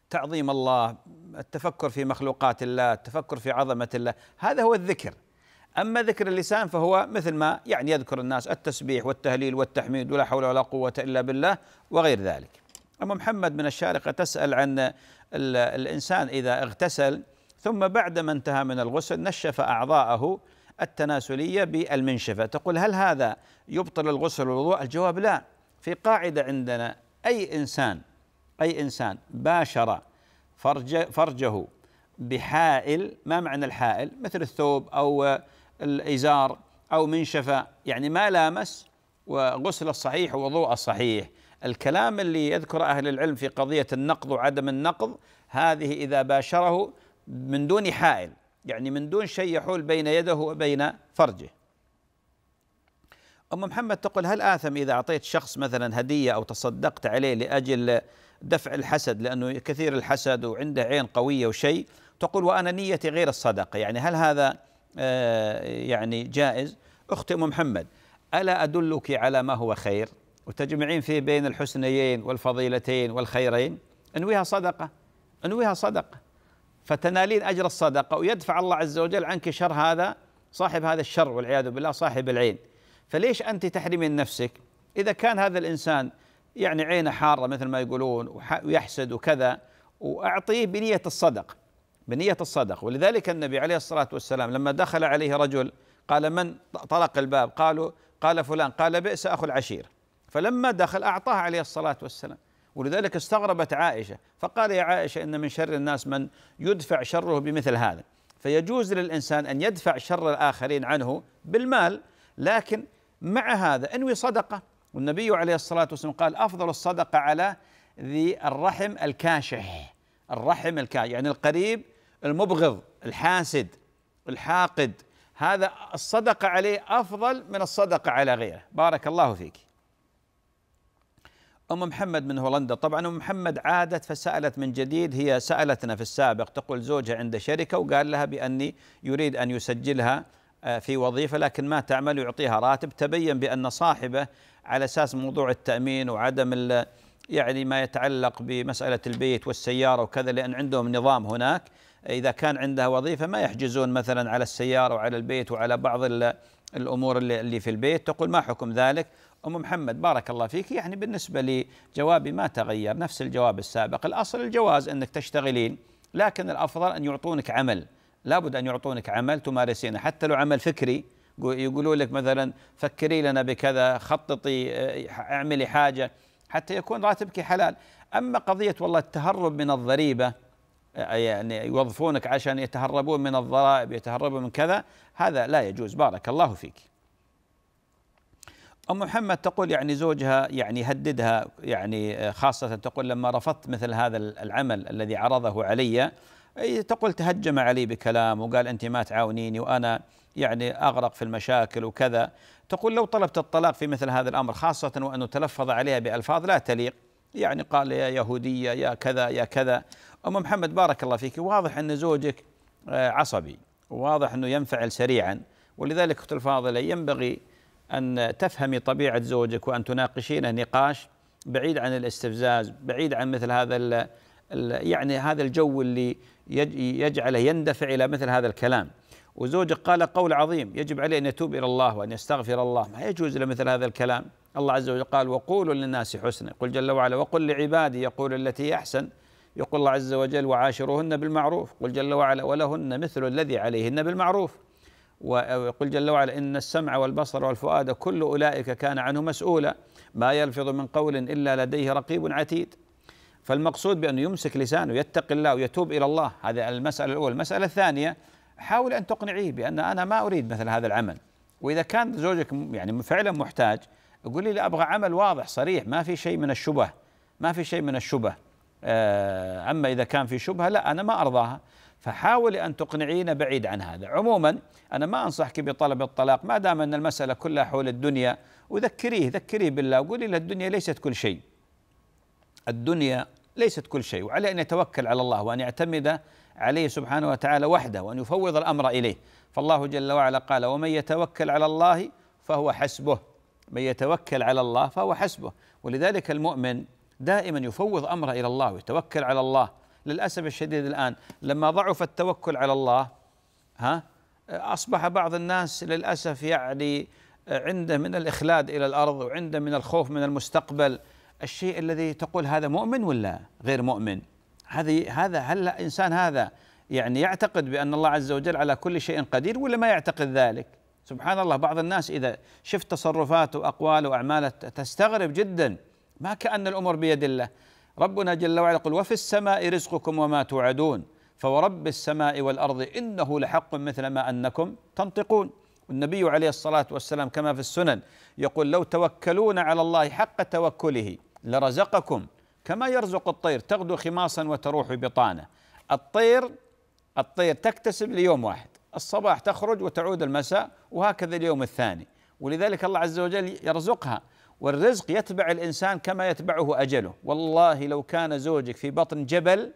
Speaker 1: تعظيم الله التفكر في مخلوقات الله التفكر في عظمة الله هذا هو الذكر أما ذكر اللسان فهو مثل ما يعني يذكر الناس التسبيح والتهليل والتحميد ولا حول ولا قوة إلا بالله وغير ذلك أما محمد من الشارقة تسأل عن الإنسان إذا اغتسل ثم بعدما انتهى من الغسل نشف أعضاءه التناسلية بالمنشفة تقول هل هذا يبطل الغسل والوضوء الجواب لا في قاعدة عندنا أي إنسان أي إنسان باشر فرج فرجه بحائل ما معنى الحائل مثل الثوب أو الإزار أو منشفة يعني ما لامس وغسل الصحيح ووضوء الصحيح الكلام اللي يذكر أهل العلم في قضية النقض وعدم النقض هذه إذا باشره من دون حائل يعني من دون شيء يحول بين يده وبين فرجه أم محمد تقول هل آثم إذا أعطيت شخص مثلا هدية أو تصدقت عليه لأجل دفع الحسد لأنه كثير الحسد وعنده عين قوية وشيء تقول وأنا نيتي غير الصدقة يعني هل هذا آه، يعني جائز أخت أم محمد ألا أدلك على ما هو خير وتجمعين فيه بين الحسنيين والفضيلتين والخيرين انويها صدقة انويها صدقة فتنالين أجر الصدقة ويدفع الله عز وجل عنك شر هذا صاحب هذا الشر والعياذ بالله صاحب العين فليش أنت تحرمين نفسك إذا كان هذا الإنسان يعني عينه حارة مثل ما يقولون ويحسد وكذا وأعطيه بنية الصدق بنية الصدق ولذلك النبي عليه الصلاة والسلام لما دخل عليه رجل قال من طرق الباب قالوا قال فلان قال بئس أخو العشير فلما دخل أعطاه عليه الصلاة والسلام ولذلك استغربت عائشة فقال يا عائشة إن من شر الناس من يدفع شره بمثل هذا فيجوز للإنسان أن يدفع شر الآخرين عنه بالمال لكن مع هذا انوي صدقه والنبي عليه الصلاة والسلام قال أفضل الصدقة على ذي الرحم الكاشح الرحم الكاشح يعني القريب المبغض الحاسد الحاقد هذا الصدقة عليه أفضل من الصدقة على غيره بارك الله فيك أم محمد من هولندا طبعا أم محمد عادت فسألت من جديد هي سألتنا في السابق تقول زوجها عنده شركة وقال لها بأني يريد أن يسجلها آه، في وظيفة لكن ما تعمل يعطيها راتب تبين بأن صاحبه على اساس موضوع التامين وعدم يعني ما يتعلق بمساله البيت والسياره وكذا لان عندهم نظام هناك اذا كان عندها وظيفه ما يحجزون مثلا على السياره وعلى البيت وعلى بعض الامور اللي في البيت تقول ما حكم ذلك ام محمد بارك الله فيك يعني بالنسبه لجوابي ما تغير نفس الجواب السابق الاصل الجواز انك تشتغلين لكن الافضل ان يعطونك عمل لابد ان يعطونك عمل تمارسينه حتى لو عمل فكري يقولوا لك مثلا فكري لنا بكذا خططي آه، اعملي حاجه حتى يكون راتبك حلال اما قضيه والله التهرب من الضريبه آه، يعني يوظفونك عشان يتهربون من الضرائب يتهربون من كذا هذا لا يجوز بارك الله فيك أم محمد تقول يعني زوجها يعني يهددها يعني آه، خاصة تقول لما رفضت مثل هذا العمل الذي عرضه علي تقول تهجم علي بكلام وقال أنت ما تعاونيني وأنا يعني أغرق في المشاكل وكذا تقول لو طلبت الطلاق في مثل هذا الأمر خاصة وأنه تلفظ عليها بألفاظ لا تليق يعني قال يا يهودية يا كذا يا كذا أم محمد بارك الله فيك واضح أن زوجك آه، عصبي وواضح أنه ينفعل سريعا ولذلك أخت الفاضلة ينبغي أن تفهمي طبيعة زوجك وأن تناقشينه نقاش بعيد عن الاستفزاز بعيد عن مثل هذا يعني هذا الجو اللي يجعله يندفع إلى مثل هذا الكلام وزوجك قال قول عظيم يجب عليه أن يتوب إلى الله وأن يستغفر الله ما يجوز له مثل هذا الكلام الله عز وجل قال وقولوا للناس حسنا قل جل وعلا وقل لعبادي يقول التي أحسن يقول الله عز وجل وعاشروهن بالمعروف قل جل وعلا ولهن مثل الذي عليهن بالمعروف ويقول جل وعلا إن السمع والبصر والفؤاد كل أولئك كان عنه مسؤولا ما يلفظ من قول إلا لديه رقيب عتيد فالمقصود بأنه يمسك لسانه يتق الله ويتوب إلى الله هذه المسألة الأولى المسألة الثانية حاول أن تقنعيه بأن أنا ما أريد مثل هذا العمل وإذا كان زوجك يعني فعلا محتاج قولي لي أبغى عمل واضح صريح ما في شيء من الشبه ما في شيء من الشبه آه، أما إذا كان في شبهة لا أنا ما أرضاها فحاولي أن تقنعين بعيد عن هذا عموما أنا ما أنصحك بطلب الطلاق ما دام أن المسألة كلها حول الدنيا وذكريه ذكريه بالله وقولي له الدنيا ليست كل شيء الدنيا ليست كل شيء وعليه أن يتوكل على الله وأن يعتمد عليه سبحانه وتعالى وحده وأن يفوض الأمر إليه فالله جل وعلا قال ومن يتوكل على الله فهو حسبه من يتوكل على الله فهو حسبه ولذلك المؤمن دائما يفوض أمره إلى الله ويتوكل على الله للأسف الشديد الآن لما ضعف التوكل على الله ها أصبح بعض الناس للأسف يعني عنده من الإخلاد إلى الأرض وعنده من الخوف من المستقبل الشيء الذي تقول هذا مؤمن ولا غير مؤمن هذه هذا هل الانسان هذا يعني يعتقد بان الله عز وجل على كل شيء قدير ولا ما يعتقد ذلك سبحان الله بعض الناس اذا شفت تصرفاته واقواله واعماله تستغرب جدا ما كان الامر بيد الله ربنا جل وعلا يقول وفي السماء رزقكم وما توعدون فورب السماء والارض انه لحق مثل ما انكم تنطقون والنبي عليه الصلاة والسلام كما في السنن يقول لو توكلون على الله حق توكله لرزقكم كما يرزق الطير تغدو خماصا وتروح بطانة الطير الطير تكتسب ليوم واحد الصباح تخرج وتعود المساء وهكذا اليوم الثاني ولذلك الله عز وجل يرزقها والرزق يتبع الانسان كما يتبعه اجله والله لو كان زوجك في بطن جبل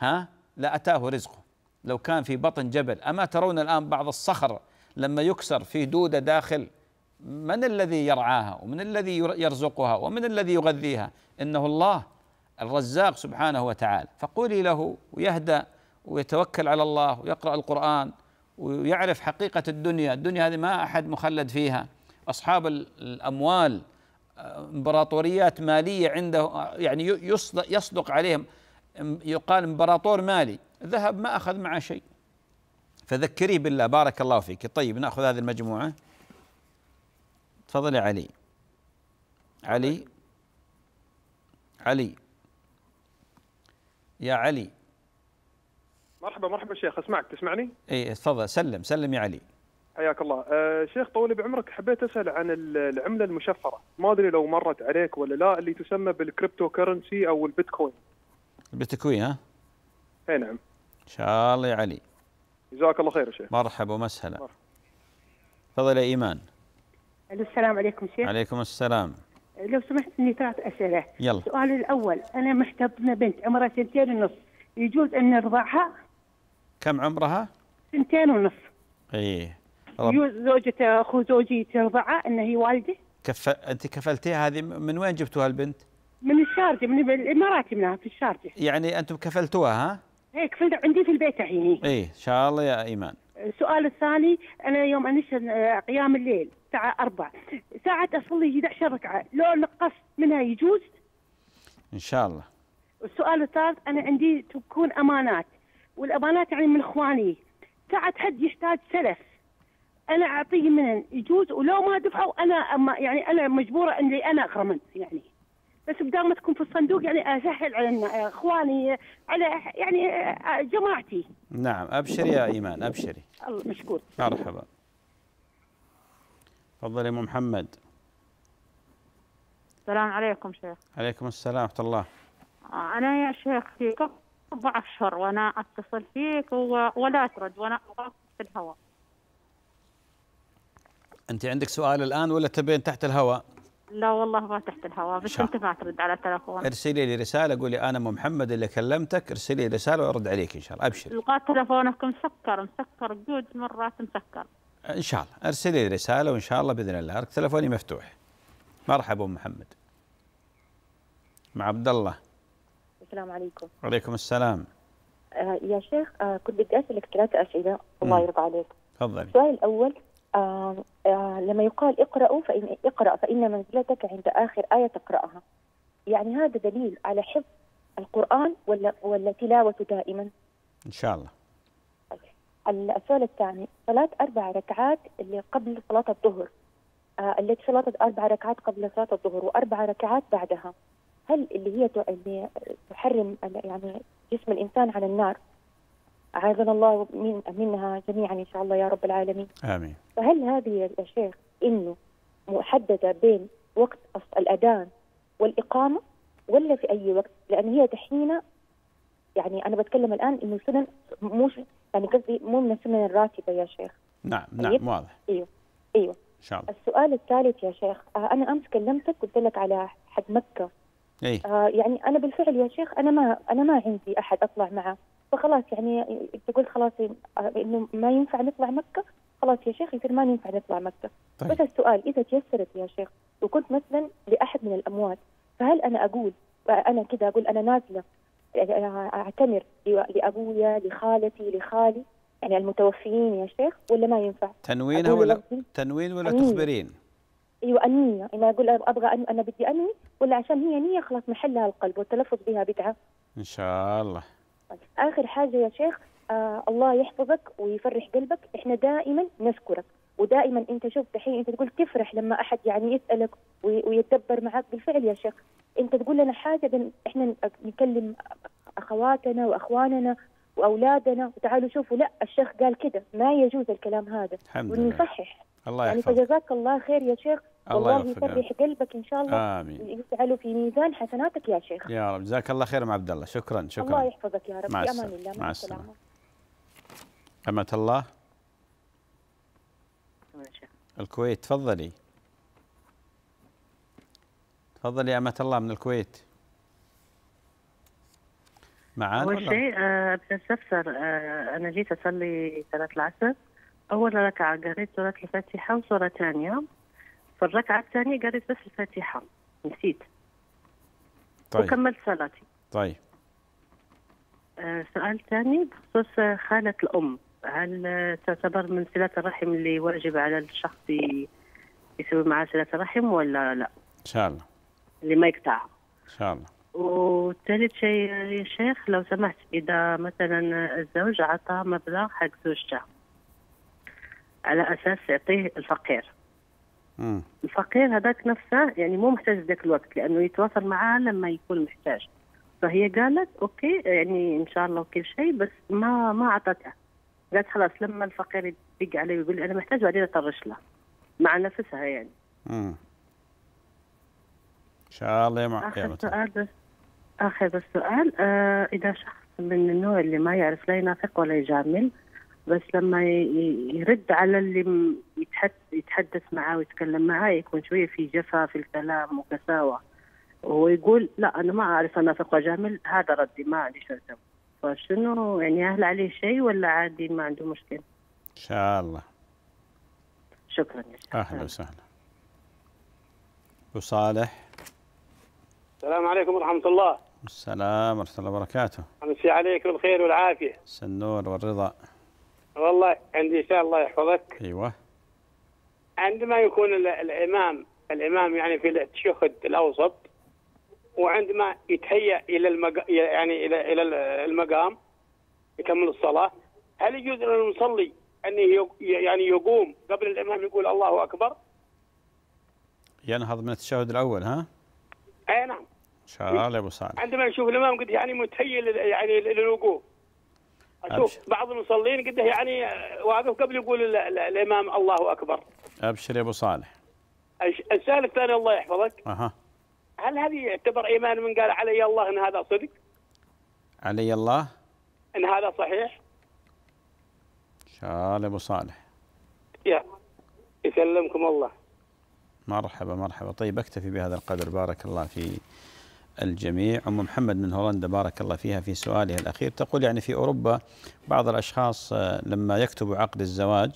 Speaker 1: ها لاتاه رزقه لو كان في بطن جبل اما ترون الان بعض الصخر لما يكسر فيه دوده داخل من الذي يرعاها ومن الذي يرزقها ومن الذي يغذيها انه الله الرزاق سبحانه وتعالى فقولي له ويهدى ويتوكل على الله ويقرا القران ويعرف حقيقه الدنيا الدنيا هذه ما احد مخلد فيها اصحاب الاموال امبراطوريات ماليه عنده يعني يصدق عليهم يقال امبراطور مالي ذهب ما اخذ معه شيء فذكريه بالله بارك الله فيك طيب ناخذ هذه المجموعه تفضل يا علي علي علي يا علي
Speaker 3: مرحبا مرحبا شيخ اسمعك تسمعني؟
Speaker 1: اي تفضل سلم سلم يا علي
Speaker 3: حياك الله أه شيخ طولي بعمرك حبيت اسال عن العمله المشفره ما ادري لو مرت عليك ولا لا اللي تسمى بالكريبتو كرنسي او البيتكوين
Speaker 1: البيتكوين ها؟ اي نعم ان شاء الله يا علي
Speaker 3: جزاك الله خير يا شيخ
Speaker 1: مرحبا ومسهلا تفضل يا ايمان
Speaker 2: السلام عليكم شيخ
Speaker 1: عليكم السلام
Speaker 2: لو سمحت لي ثلاث اسئله يلا السؤال الاول انا محتضنه بنت عمرها سنتين ونص يجوز ان نرضعها؟
Speaker 1: كم عمرها؟ سنتين ونص ايه يجوز
Speaker 2: زوجة اخو زوجي ترضعها ان هي والده؟
Speaker 1: كف... انت كفلتيها هذه من وين جبتوها البنت؟
Speaker 2: من الشارجه من الاماراتي منها في الشارجه
Speaker 1: يعني انتم كفلتوها ها؟
Speaker 2: هيك إيه، في عندي في البيت الحين يعني.
Speaker 1: ايه ان شاء الله يا ايمان
Speaker 2: السؤال الثاني انا يوم انشن آه، قيام الليل الساعه 4 ساعه اصلي 11 ركعه لو نقصت منها يجوز ان شاء الله السؤال الثالث انا عندي تكون امانات والامانات يعني من اخواني ساعه حد يحتاج سلف انا اعطيه من يجوز ولو ما دفعوا انا أما يعني انا مجبوره اني انا اغرمن يعني بس بدال ما تكون في الصندوق يعني اسهل على آه، اخواني على يعني آه، آه، جماعتي
Speaker 1: نعم ابشري يا ايمان ابشري الله مشكور مرحبا تفضل يا ام محمد
Speaker 5: السلام عليكم شيخ
Speaker 1: عليكم السلام ورحمه الله
Speaker 5: انا يا شيخ
Speaker 2: في اربع اشهر وانا اتصل فيك ولا ترد وانا في الهواء
Speaker 1: انت عندك سؤال الان ولا تبين تحت الهواء؟
Speaker 2: لا والله ما تحت الهواء بس شاء. انت ما ترد على تلفون
Speaker 1: ارسلي لي رساله قولي انا ام محمد اللي كلمتك ارسلي لي رساله وارد عليك ان شاء الله ابشر
Speaker 2: لقى تلفونك مسكر مسكر جوج مرات
Speaker 5: مسكر
Speaker 1: ان شاء الله ارسلي لي رساله وان شاء الله باذن الله تلفوني مفتوح مرحبا ام محمد مع عبد الله
Speaker 5: السلام عليكم
Speaker 1: وعليكم السلام
Speaker 5: آه يا شيخ آه كنت بدي اسالك ثلاث اسئله الله يرضى عليك تفضلي السؤال الاول آه، آه، لما يقال اقرأوا فإن اقرأ فإن منزلتك عند آخر آية تقرأها يعني هذا دليل على حفظ القرآن ولا, ولا تلاوته دائما إن شاء الله طيب، السؤال الثاني صلاة أربع ركعات اللي قبل صلاة الظهر آه، التي صلاة أربع ركعات قبل صلاة الظهر وأربع ركعات بعدها هل اللي هي اللي تحرم يعني جسم الإنسان على النار أعاذنا الله من منها جميعا إن شاء الله يا رب العالمين آمين فهل هذه يا شيخ إنه محددة بين وقت الأذان والإقامة ولا في أي وقت لأن هي دحين يعني أنا بتكلم الآن إنه السنن مو يعني قصدي مو من السنن الراتبة يا شيخ
Speaker 1: نعم نعم طيب؟ واضح
Speaker 5: أيوه أيوه إن شاء الله السؤال الثالث يا شيخ آه، أنا أمس كلمتك قلت لك على حد مكة أي. آه يعني أنا بالفعل يا شيخ أنا ما أنا ما عندي أحد أطلع معه فخلاص يعني قلت خلاص انه ما ينفع نطلع مكه خلاص يا شيخ يصير ما ينفع نطلع مكه طيب. بس السؤال اذا تيسرت يا شيخ وكنت مثلا لاحد من الاموات فهل انا اقول انا كذا اقول انا نازله اعتمر لابويا لخالتي لخالي يعني المتوفيين يا شيخ ولا ما ينفع
Speaker 1: تنوين ولا تنوين ولا أنين. تخبرين
Speaker 5: ايوه النية انا اقول ابغى أن... انا بدي انوي ولا عشان هي نية خلاص محلها القلب والتلفظ بها بدعة
Speaker 1: ان شاء الله
Speaker 5: اخر حاجه يا شيخ آه الله يحفظك ويفرح قلبك احنا دائما نذكرك ودائما انت شوف دحين انت تقول تفرح لما احد يعني يسالك ويتدبر معك بالفعل يا شيخ انت تقول لنا حاجه احنا نكلم اخواتنا واخواننا واولادنا وتعالوا شوفوا لا الشيخ قال كده ما يجوز الكلام هذا الحمد ونصحح الله يعني يحفظك يعني فجزاك الله خير يا شيخ الله يفرح قلبك ان شاء الله امين يجعله في ميزان حسناتك يا شيخ
Speaker 1: يا رب جزاك الله خير ام عبد الله شكرا شكرا الله
Speaker 5: يحفظك يا رب مع السلامه, الله مع السلامه
Speaker 1: أمة الله الكويت تفضلي تفضلي أمة الله من الكويت معانا اول شيء
Speaker 2: آه استفسر آه، انا جيت اصلي صلاه العصر اول ركعه قريت سوره الفاتحه وسوره ثانيه في الركعه الثانيه قريت بس الفاتحه نسيت طيب. وكملت صلاتي طيب آه، سؤال ثاني بخصوص خاله الام هل تعتبر من صله الرحم اللي واجب على الشخص يسوي معاه صله الرحم ولا لا؟ ان شاء الله اللي ما يقطعها ان شاء الله وثالث شيء يا شيخ لو سمحت اذا مثلا الزوج عطى مبلغ حق زوجته على اساس يعطيه الفقير مم. الفقير هذاك نفسه يعني مو محتاج ذاك الوقت لانه يتواصل معها لما يكون محتاج فهي قالت اوكي يعني ان شاء الله وكل شيء بس ما ما عطته قالت خلاص لما الفقير يدق علي ويقول لي انا محتاج بعدين اطرش له مع نفسها يعني
Speaker 1: امم ان شاء الله يا معقل
Speaker 2: آخر السؤال آه إذا شخص من النوع اللي ما يعرف لا ينافق ولا يجامل بس لما يرد على اللي يتحدث معاه ويتكلم معاه يكون شوية في جفا في الكلام وكساوة ويقول لا أنا ما أعرف أنافق وأجامل هذا ردي ما عندي شرطة فشنو يعني أهل عليه شيء ولا عادي ما عنده مشكلة
Speaker 1: إن شاء الله شكرا يا أهلا وسهلا وصالح
Speaker 6: السلام عليكم ورحمة الله.
Speaker 1: السلام ورحمة الله وبركاته.
Speaker 6: أمسي عليك بالخير والعافية.
Speaker 1: السنور والرضا.
Speaker 6: والله عندي إن شاء الله يحفظك. أيوه. عندما يكون الإمام الإمام يعني في التشهد الأوسط وعندما يتهيأ إلى المق... يعني إلى إلى المقام يكمل الصلاة هل يجوز للمصلي أن يعني يقوم قبل الإمام يقول الله أكبر؟
Speaker 1: ينهض من التشهد الأول ها؟ أي نعم. ان شاء الله يا ابو صالح
Speaker 6: عندما نشوف الامام قد يعني متهيئ يعني للوقوف اشوف أبشر. بعض المصلين قد يعني واقف قبل يقول الامام الله اكبر
Speaker 1: ابشر يا ابو صالح
Speaker 6: السؤال الثاني الله يحفظك اها هل هذه يعتبر ايمان من قال علي الله ان هذا صدق؟
Speaker 1: علي الله
Speaker 6: ان هذا صحيح؟
Speaker 1: ان شاء الله ابو صالح
Speaker 6: يا يسلمكم الله
Speaker 1: مرحبا مرحبا طيب اكتفي بهذا القدر بارك الله فيك الجميع أم محمد من هولندا بارك الله فيها في سؤالها الأخير تقول يعني في أوروبا بعض الأشخاص آه، لما يكتبوا عقد الزواج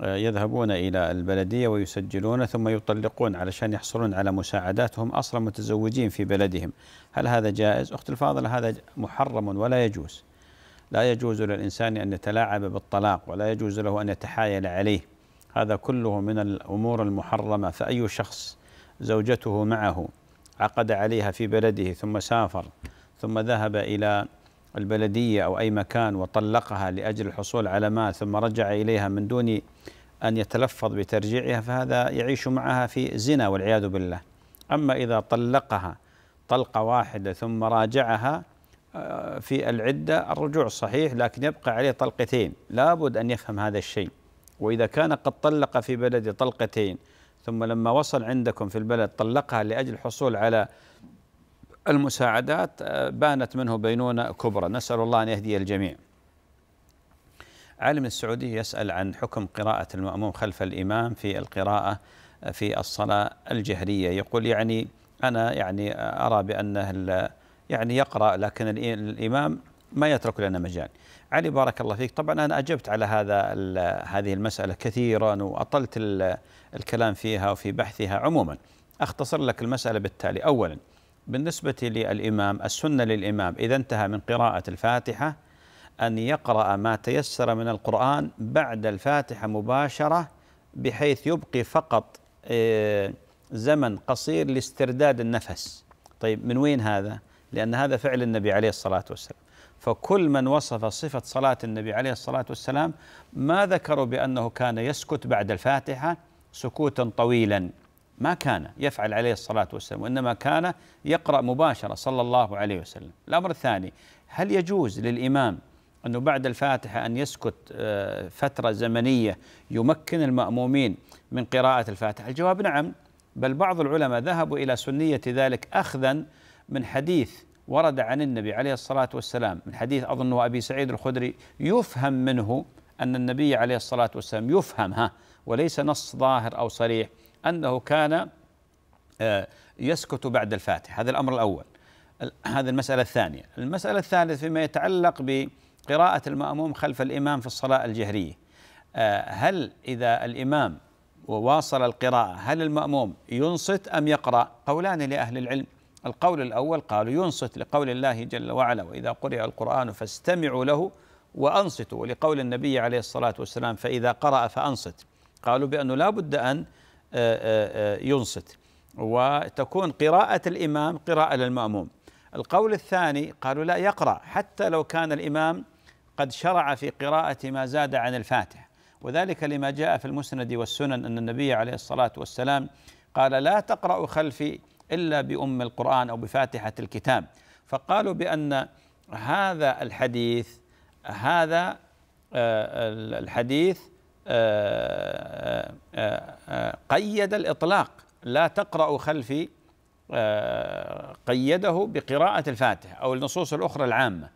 Speaker 1: آه، يذهبون إلى البلدية ويسجلون ثم يطلقون علشان يحصلون على مساعدات أصلا متزوجين في بلدهم هل هذا جائز؟ أخت الفاضلة هذا محرم ولا يجوز لا يجوز للإنسان أن يتلاعب بالطلاق ولا يجوز له أن يتحايل عليه هذا كله من الأمور المحرمة فأي شخص زوجته معه عقد عليها في بلده ثم سافر ثم ذهب إلى البلدية أو أي مكان وطلقها لأجل الحصول على مال ثم رجع إليها من دون أن يتلفظ بترجيعها فهذا يعيش معها في زنا والعياذ بالله أما إذا طلقها طلقة واحدة ثم راجعها آه، في العدة الرجوع صحيح لكن يبقى عليه طلقتين لابد أن يفهم هذا الشيء وإذا كان قد طلق في بلده طلقتين ثم لما وصل عندكم في البلد طلقها لأجل الحصول على المساعدات آه، بانت منه بينونة كبرى نسأل الله أن يهدي الجميع عالم السعودي يسأل عن حكم قراءة المأموم خلف الإمام في القراءة آه، في الصلاة الجهرية يقول يعني أنا يعني آه، أرى بأنه يعني يقرأ لكن الإمام ما يترك لنا مجال علي بارك الله فيك طبعا أنا أجبت على هذا هذه المسألة كثيرا وأطلت الكلام فيها وفي بحثها عموما أختصر لك المسألة بالتالي أولا بالنسبة للإمام السنة للإمام إذا انتهى من قراءة الفاتحة أن يقرأ ما تيسر من القرآن بعد الفاتحة مباشرة بحيث يبقي فقط آه، زمن قصير لاسترداد النفس طيب من وين هذا؟ لأن هذا فعل النبي عليه الصلاة والسلام فكل من وصف صفة صلاة النبي عليه الصلاة والسلام ما ذكروا بأنه كان يسكت بعد الفاتحة سكوتا طويلا ما كان يفعل عليه الصلاة والسلام وإنما كان يقرأ مباشرة صلى الله عليه وسلم الأمر الثاني هل يجوز للإمام أنه بعد الفاتحة أن يسكت آه، فترة زمنية يمكن المأمومين من قراءة الفاتحة الجواب نعم بل بعض العلماء ذهبوا إلى سنية ذلك أخذا من حديث ورد عن النبي عليه الصلاة والسلام من حديث أظن أبي سعيد الخدري يفهم منه أن النبي عليه الصلاة والسلام يفهم ها وليس نص ظاهر أو صريح أنه كان آه، يسكت بعد الفاتح هذا الأمر الأول هذه المسألة الثانية المسألة الثالثة فيما يتعلق بقراءة المأموم خلف الإمام في الصلاة الجهرية آه، هل إذا الإمام وواصل القراءة هل المأموم ينصت أم يقرأ قولان لأهل العلم القول الأول قالوا ينصت لقول الله جل وعلا وإذا قرئ القرآن فاستمعوا له وأنصتوا ولقول النبي عليه الصلاة والسلام فإذا قرأ فأنصت قالوا بأنه لا بد أن آه، آه، آه، ينصت وتكون قراءة الإمام قراءة للمأموم القول الثاني قالوا لا يقرأ حتى لو كان الإمام قد شرع في قراءة ما زاد عن الفاتح وذلك لما جاء في المسند والسنن أن النبي عليه الصلاة والسلام قال لا تقرأ خلفي إلا بأم القرآن أو بفاتحة الكتاب فقالوا بأن هذا الحديث هذا آه، الحديث آه، آه، قيد الإطلاق لا تقرأ خلفي قيده بقراءة الفاتحة أو النصوص الأخرى العامة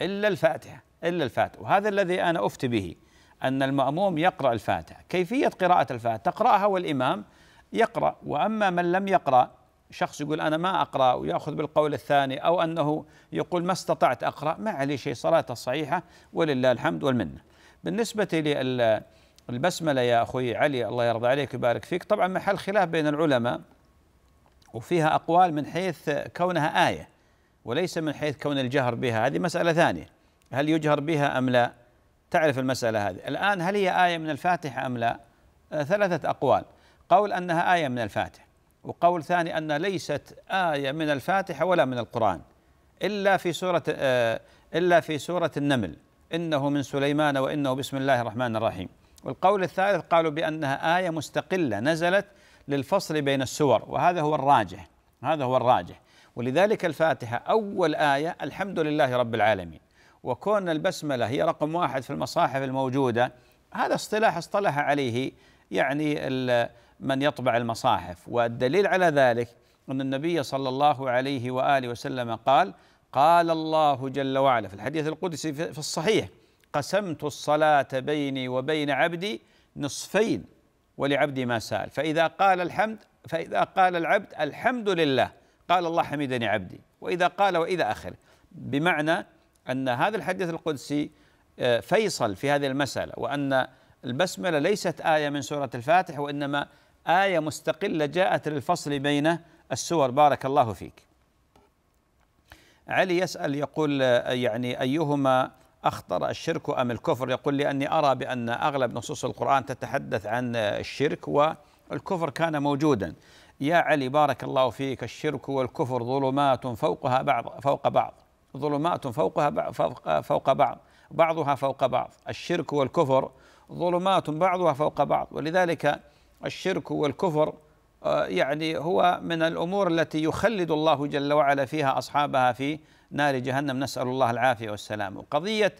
Speaker 1: إلا الفاتحة إلا الفاتحة وهذا الذي أنا أفتي به أن المأموم يقرأ الفاتحة كيفية قراءة الفاتحة تقرأها والإمام يقرأ وأما من لم يقرأ شخص يقول أنا ما أقرأ ويأخذ بالقول الثاني أو أنه يقول ما استطعت أقرأ ما عليه شيء صلاته صحيحة ولله الحمد والمنة بالنسبة للبسملة يا أخوي علي الله يرضى عليك ويبارك فيك طبعا محل خلاف بين العلماء وفيها أقوال من حيث كونها آية وليس من حيث كون الجهر بها هذه مسألة ثانية هل يجهر بها أم لا تعرف المسألة هذه الآن هل هي آية من الفاتحة أم لا ثلاثة أقوال قول أنها آية من الفاتحة وقول ثاني أن ليست آية من الفاتحة ولا من القرآن إلا في سورة آه، إلا في سورة النمل إنه من سليمان وإنه بسم الله الرحمن الرحيم والقول الثالث قالوا بأنها آية مستقلة نزلت للفصل بين السور وهذا هو الراجح هذا هو الراجح ولذلك الفاتحة أول آية الحمد لله رب العالمين وكون البسملة هي رقم واحد في المصاحف الموجودة هذا اصطلاح اصطلح عليه يعني من يطبع المصاحف والدليل على ذلك أن النبي صلى الله عليه وآله وسلم قال قال الله جل وعلا في الحديث القدسي في الصحيح قسمت الصلاة بيني وبين عبدي نصفين ولعبدي ما سأل فإذا قال الحمد فإذا قال العبد الحمد لله قال الله حمدني عبدي وإذا قال وإذا آخره بمعنى أن هذا الحديث القدسي آه، فيصل في هذه المسألة وأن البسملة ليست آية من سورة الفاتح وإنما آية مستقلة جاءت للفصل بين السور بارك الله فيك علي يسأل يقول يعني أيهما أخطر الشرك أم الكفر يقول لأني أرى بأن أغلب نصوص القرآن تتحدث عن الشرك والكفر كان موجودا يا علي بارك الله فيك الشرك والكفر ظلمات فوقها بعض فوق بعض ظلمات فوقها بعض فوق, فوق بعض بعضها فوق بعض الشرك والكفر ظلمات بعضها فوق بعض ولذلك الشرك والكفر آه، يعني هو من الامور التي يخلد الله جل وعلا فيها اصحابها في نار جهنم نسال الله العافيه والسلام وقضيه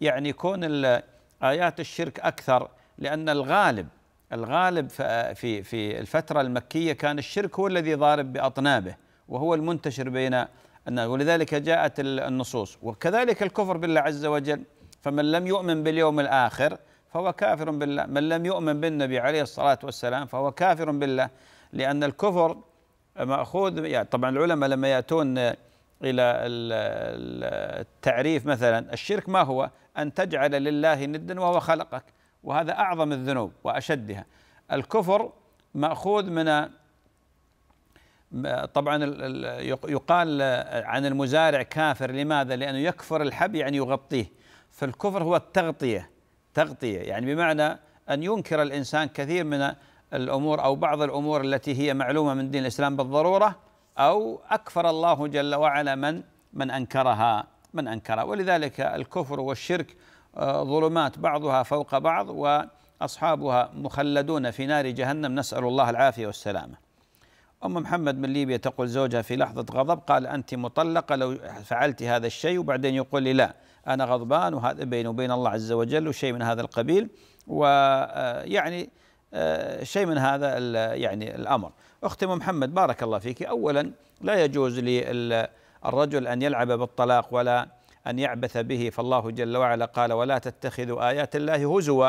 Speaker 1: يعني كون ايات الشرك اكثر لان الغالب الغالب في في الفتره المكيه كان الشرك هو الذي ضارب باطنابه وهو المنتشر بين الناس ولذلك جاءت النصوص وكذلك الكفر بالله عز وجل فمن لم يؤمن باليوم الاخر فهو كافر بالله من لم يؤمن بالنبي عليه الصلاة والسلام فهو كافر بالله لأن الكفر مأخوذ يعني طبعا العلماء لما يأتون إلى التعريف مثلا الشرك ما هو أن تجعل لله ندا وهو خلقك وهذا أعظم الذنوب وأشدها الكفر مأخوذ من طبعا يقال عن المزارع كافر لماذا؟ لأنه يكفر الحب يعني يغطيه فالكفر هو التغطية تغطية يعني بمعنى أن ينكر الإنسان كثير من الأمور أو بعض الأمور التي هي معلومة من دين الإسلام بالضرورة أو أكفر الله جل وعلا من من أنكرها من أنكرها ولذلك الكفر والشرك آه، ظلمات بعضها فوق بعض وأصحابها مخلدون في نار جهنم نسأل الله العافية والسلامة أم محمد من ليبيا تقول زوجها في لحظة غضب قال أنت مطلقة لو فعلت هذا الشيء وبعدين يقول لي لا أنا غضبان وهذا بيني وبين الله عز وجل وشيء من هذا القبيل ويعني آه، آه، شيء من هذا يعني الأمر أختي أم محمد بارك الله فيك أولا لا يجوز للرجل أن يلعب بالطلاق ولا أن يعبث به فالله جل وعلا قال ولا تتخذوا آيات الله هزوا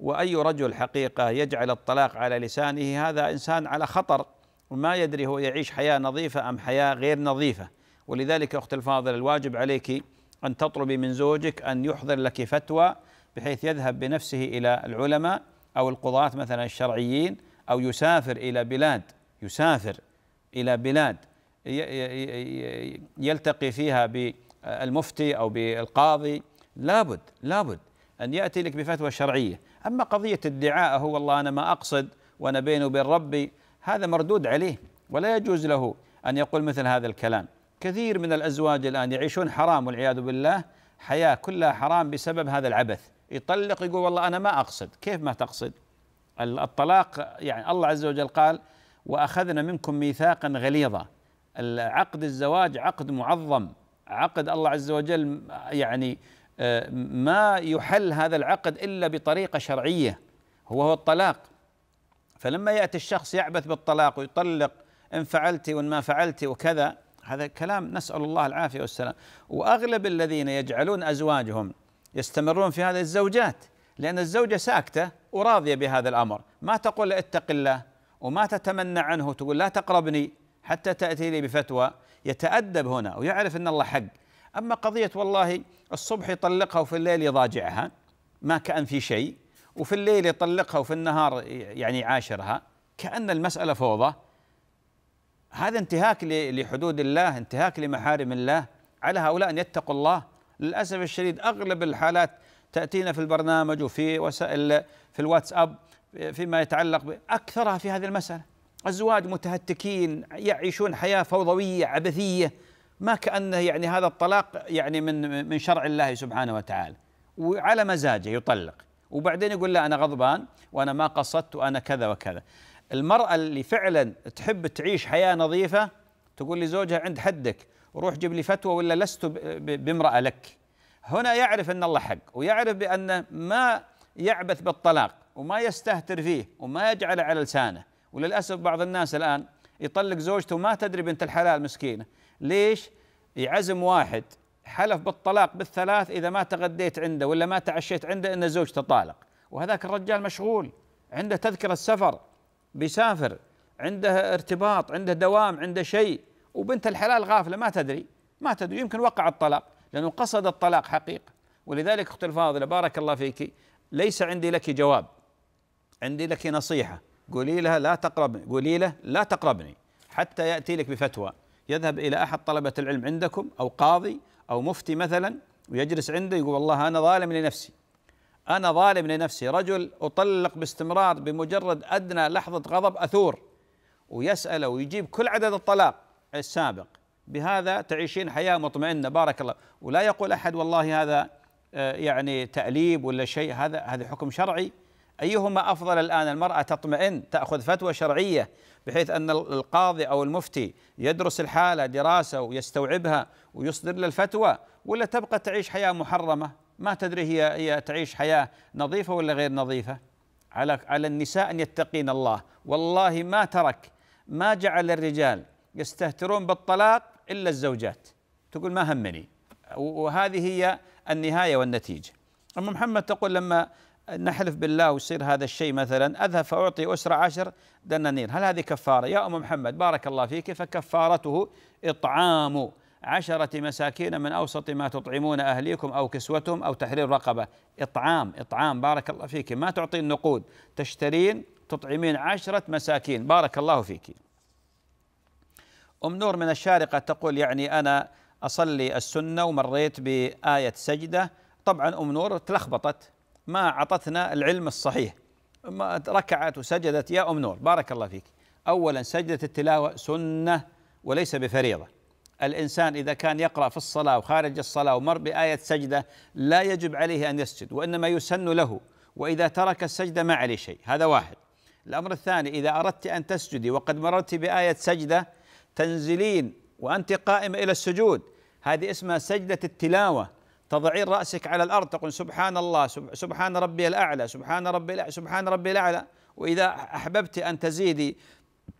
Speaker 1: وأي رجل حقيقة يجعل الطلاق على لسانه هذا إنسان على خطر وما يدري هو يعيش حياة نظيفة أم حياة غير نظيفة ولذلك أخت الفاضل الواجب عليك أن تطلبي من زوجك أن يحضر لك فتوى بحيث يذهب بنفسه إلى العلماء أو القضاة مثلا الشرعيين أو يسافر إلى بلاد يسافر إلى بلاد يلتقي فيها بالمفتي أو بالقاضي لابد لابد أن يأتي لك بفتوى شرعية أما قضية الدعاء هو والله أنا ما أقصد وأنا بيني وبين ربي هذا مردود عليه ولا يجوز له أن يقول مثل هذا الكلام كثير من الأزواج الآن يعيشون حرام والعياذ بالله حياة كلها حرام بسبب هذا العبث يطلق يقول والله أنا ما أقصد كيف ما تقصد الطلاق يعني الله عز وجل قال وأخذنا منكم ميثاقا غليظا عقد الزواج عقد معظم عقد الله عز وجل يعني آه، ما يحل هذا العقد إلا بطريقة شرعية هو الطلاق فلما يأتي الشخص يعبث بالطلاق ويطلق إن فعلتي وإن ما فعلتي وكذا هذا كلام نسأل الله العافية والسلام وأغلب الذين يجعلون أزواجهم يستمرون في هذه الزوجات لأن الزوجة ساكتة وراضية بهذا الأمر ما تقول اتق الله وما تتمنى عنه تقول لا تقربني حتى تأتي لي بفتوى يتأدب هنا ويعرف أن الله حق أما قضية والله الصبح يطلقها وفي الليل يضاجعها ما كأن في شيء وفي الليل يطلقها وفي النهار يعني يعاشرها كأن المسألة فوضى هذا انتهاك لحدود الله انتهاك لمحارم الله على هؤلاء أن يتقوا الله للأسف الشديد أغلب الحالات تأتينا في البرنامج وفي وسائل في الواتساب فيما يتعلق أكثرها في هذه المسألة أزواج متهتكين يعيشون حياة فوضوية عبثية ما كأنه يعني هذا الطلاق يعني من من شرع الله سبحانه وتعالى وعلى مزاجه يطلق وبعدين يقول لا انا غضبان وانا ما قصدت وانا كذا وكذا المراه اللي فعلا تحب تعيش حياه نظيفه تقول لزوجها عند حدك روح جيب لي فتوى ولا لست بامراه لك هنا يعرف ان الله حق ويعرف بان ما يعبث بالطلاق وما يستهتر فيه وما يجعله على لسانه وللاسف بعض الناس الان يطلق زوجته ما تدري بنت الحلال مسكينه ليش يعزم واحد حلف بالطلاق بالثلاث إذا ما تغديت عنده ولا ما تعشيت عنده إن زوجته طالق وهذاك الرجال مشغول عنده تذكرة سفر بيسافر عنده ارتباط عنده دوام عنده شيء وبنت الحلال غافلة ما تدري ما تدري يمكن وقع الطلاق لأنه قصد الطلاق حقيقة ولذلك أختي الفاضلة بارك الله فيك ليس عندي لك جواب عندي لك نصيحة قولي لها لا تقربني قولي له لا تقربني حتى يأتي لك بفتوى يذهب إلى أحد طلبة العلم عندكم أو قاضي او مفتي مثلا ويجلس عنده يقول والله انا ظالم لنفسي انا ظالم لنفسي رجل اطلق باستمرار بمجرد ادنى لحظه غضب اثور ويسال ويجيب كل عدد الطلاق السابق بهذا تعيشين حياه مطمئنه بارك الله ولا يقول احد والله هذا آه، يعني تأليب ولا شيء هذا هذا حكم شرعي أيهما أفضل الآن المرأة تطمئن تأخذ فتوى شرعية بحيث أن القاضي أو المفتي يدرس الحالة دراسة ويستوعبها ويصدر له الفتوى ولا تبقى تعيش حياة محرمة ما تدري هي هي تعيش حياة نظيفة ولا غير نظيفة على على النساء أن يتقين الله والله ما ترك ما جعل الرجال يستهترون بالطلاق إلا الزوجات تقول ما همني وهذه هي النهاية والنتيجة أم محمد تقول لما نحلف بالله ويصير هذا الشيء مثلا أذهب فأعطي أسرة عشر دنانير هل هذه كفارة يا أم محمد بارك الله فيك فكفارته إطعام عشرة مساكين من أوسط ما تطعمون أهليكم أو كسوتهم أو تحرير رقبة إطعام إطعام بارك الله فيك ما تعطين نقود تشترين تطعمين عشرة مساكين بارك الله فيك أم نور من الشارقة تقول يعني أنا أصلي السنة ومريت بآية سجدة طبعا أم نور تلخبطت ما أعطتنا العلم الصحيح ركعت وسجدت يا أم نور بارك الله فيك أولا سجدة التلاوة سنة وليس بفريضة الإنسان إذا كان يقرأ في الصلاة وخارج الصلاة ومر بآية سجدة لا يجب عليه أن يسجد وإنما يسن له وإذا ترك السجدة ما عليه شيء هذا واحد الأمر الثاني إذا أردت أن تسجدي وقد مررت بآية سجدة تنزلين وأنت قائمة إلى السجود هذه اسمها سجدة التلاوة تضعين راسك على الارض تقول سبحان الله سبحان ربي الاعلى سبحان ربي الاعلى سبحان ربي الاعلى واذا احببت ان تزيدي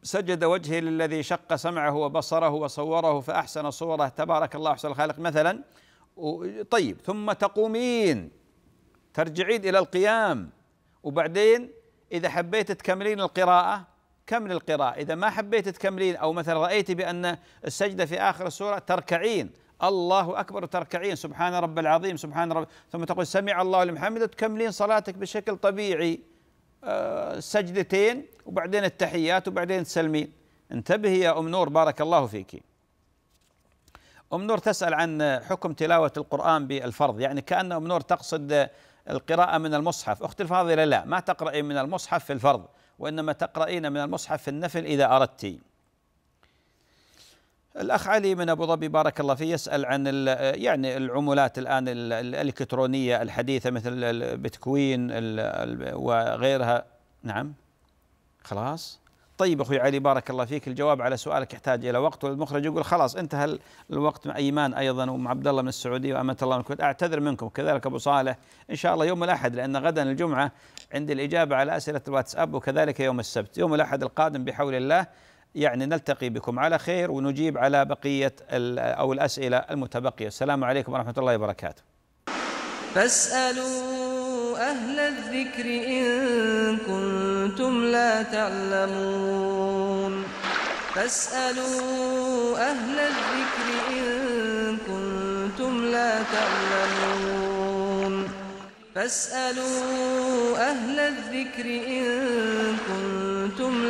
Speaker 1: سجد وجهي للذي شق سمعه وبصره وصوره فاحسن صوره تبارك الله احسن الخالق مثلا طيب ثم تقومين ترجعين الى القيام وبعدين اذا حبيت تكملين القراءه كمل القراءه اذا ما حبيت تكملين او مثلا رايت بان السجده في اخر السوره تركعين الله أكبر تركعين سبحان رب العظيم سبحان رب ثم تقول سمع الله لمن حمده تكملين صلاتك بشكل طبيعي آه، سجدتين وبعدين التحيات وبعدين تسلمين انتبهي يا أم نور بارك الله فيك أم نور تسأل عن حكم تلاوة القرآن بالفرض يعني كأن أم نور تقصد القراءة من المصحف أختي الفاضلة لا ما تقرأي من المصحف في الفرض وإنما تقرأين من المصحف في النفل إذا أردتِ الاخ علي من ابو ظبي بارك الله فيه يسال عن يعني العملات الان الالكترونيه الحديثه مثل البيتكوين وغيرها نعم خلاص طيب اخوي علي بارك الله فيك الجواب على سؤالك يحتاج الى وقت والمخرج يقول خلاص انتهى الوقت مع ايمان ايضا ومع عبد الله من السعوديه وامانه الله من الكويت اعتذر منكم كذلك ابو صالح ان شاء الله يوم الاحد لان غدا الجمعه عندي الاجابه على اسئله الواتساب وكذلك يوم السبت يوم الاحد القادم بحول الله يعني نلتقي بكم على خير ونجيب على بقية أو الأسئلة المتبقية السلام عليكم ورحمة الله وبركاته
Speaker 2: فاسألوا أهل الذكر إن كنتم لا تعلمون فاسألوا أهل الذكر إن كنتم لا تعلمون فاسألوا أهل الذكر إن كنتم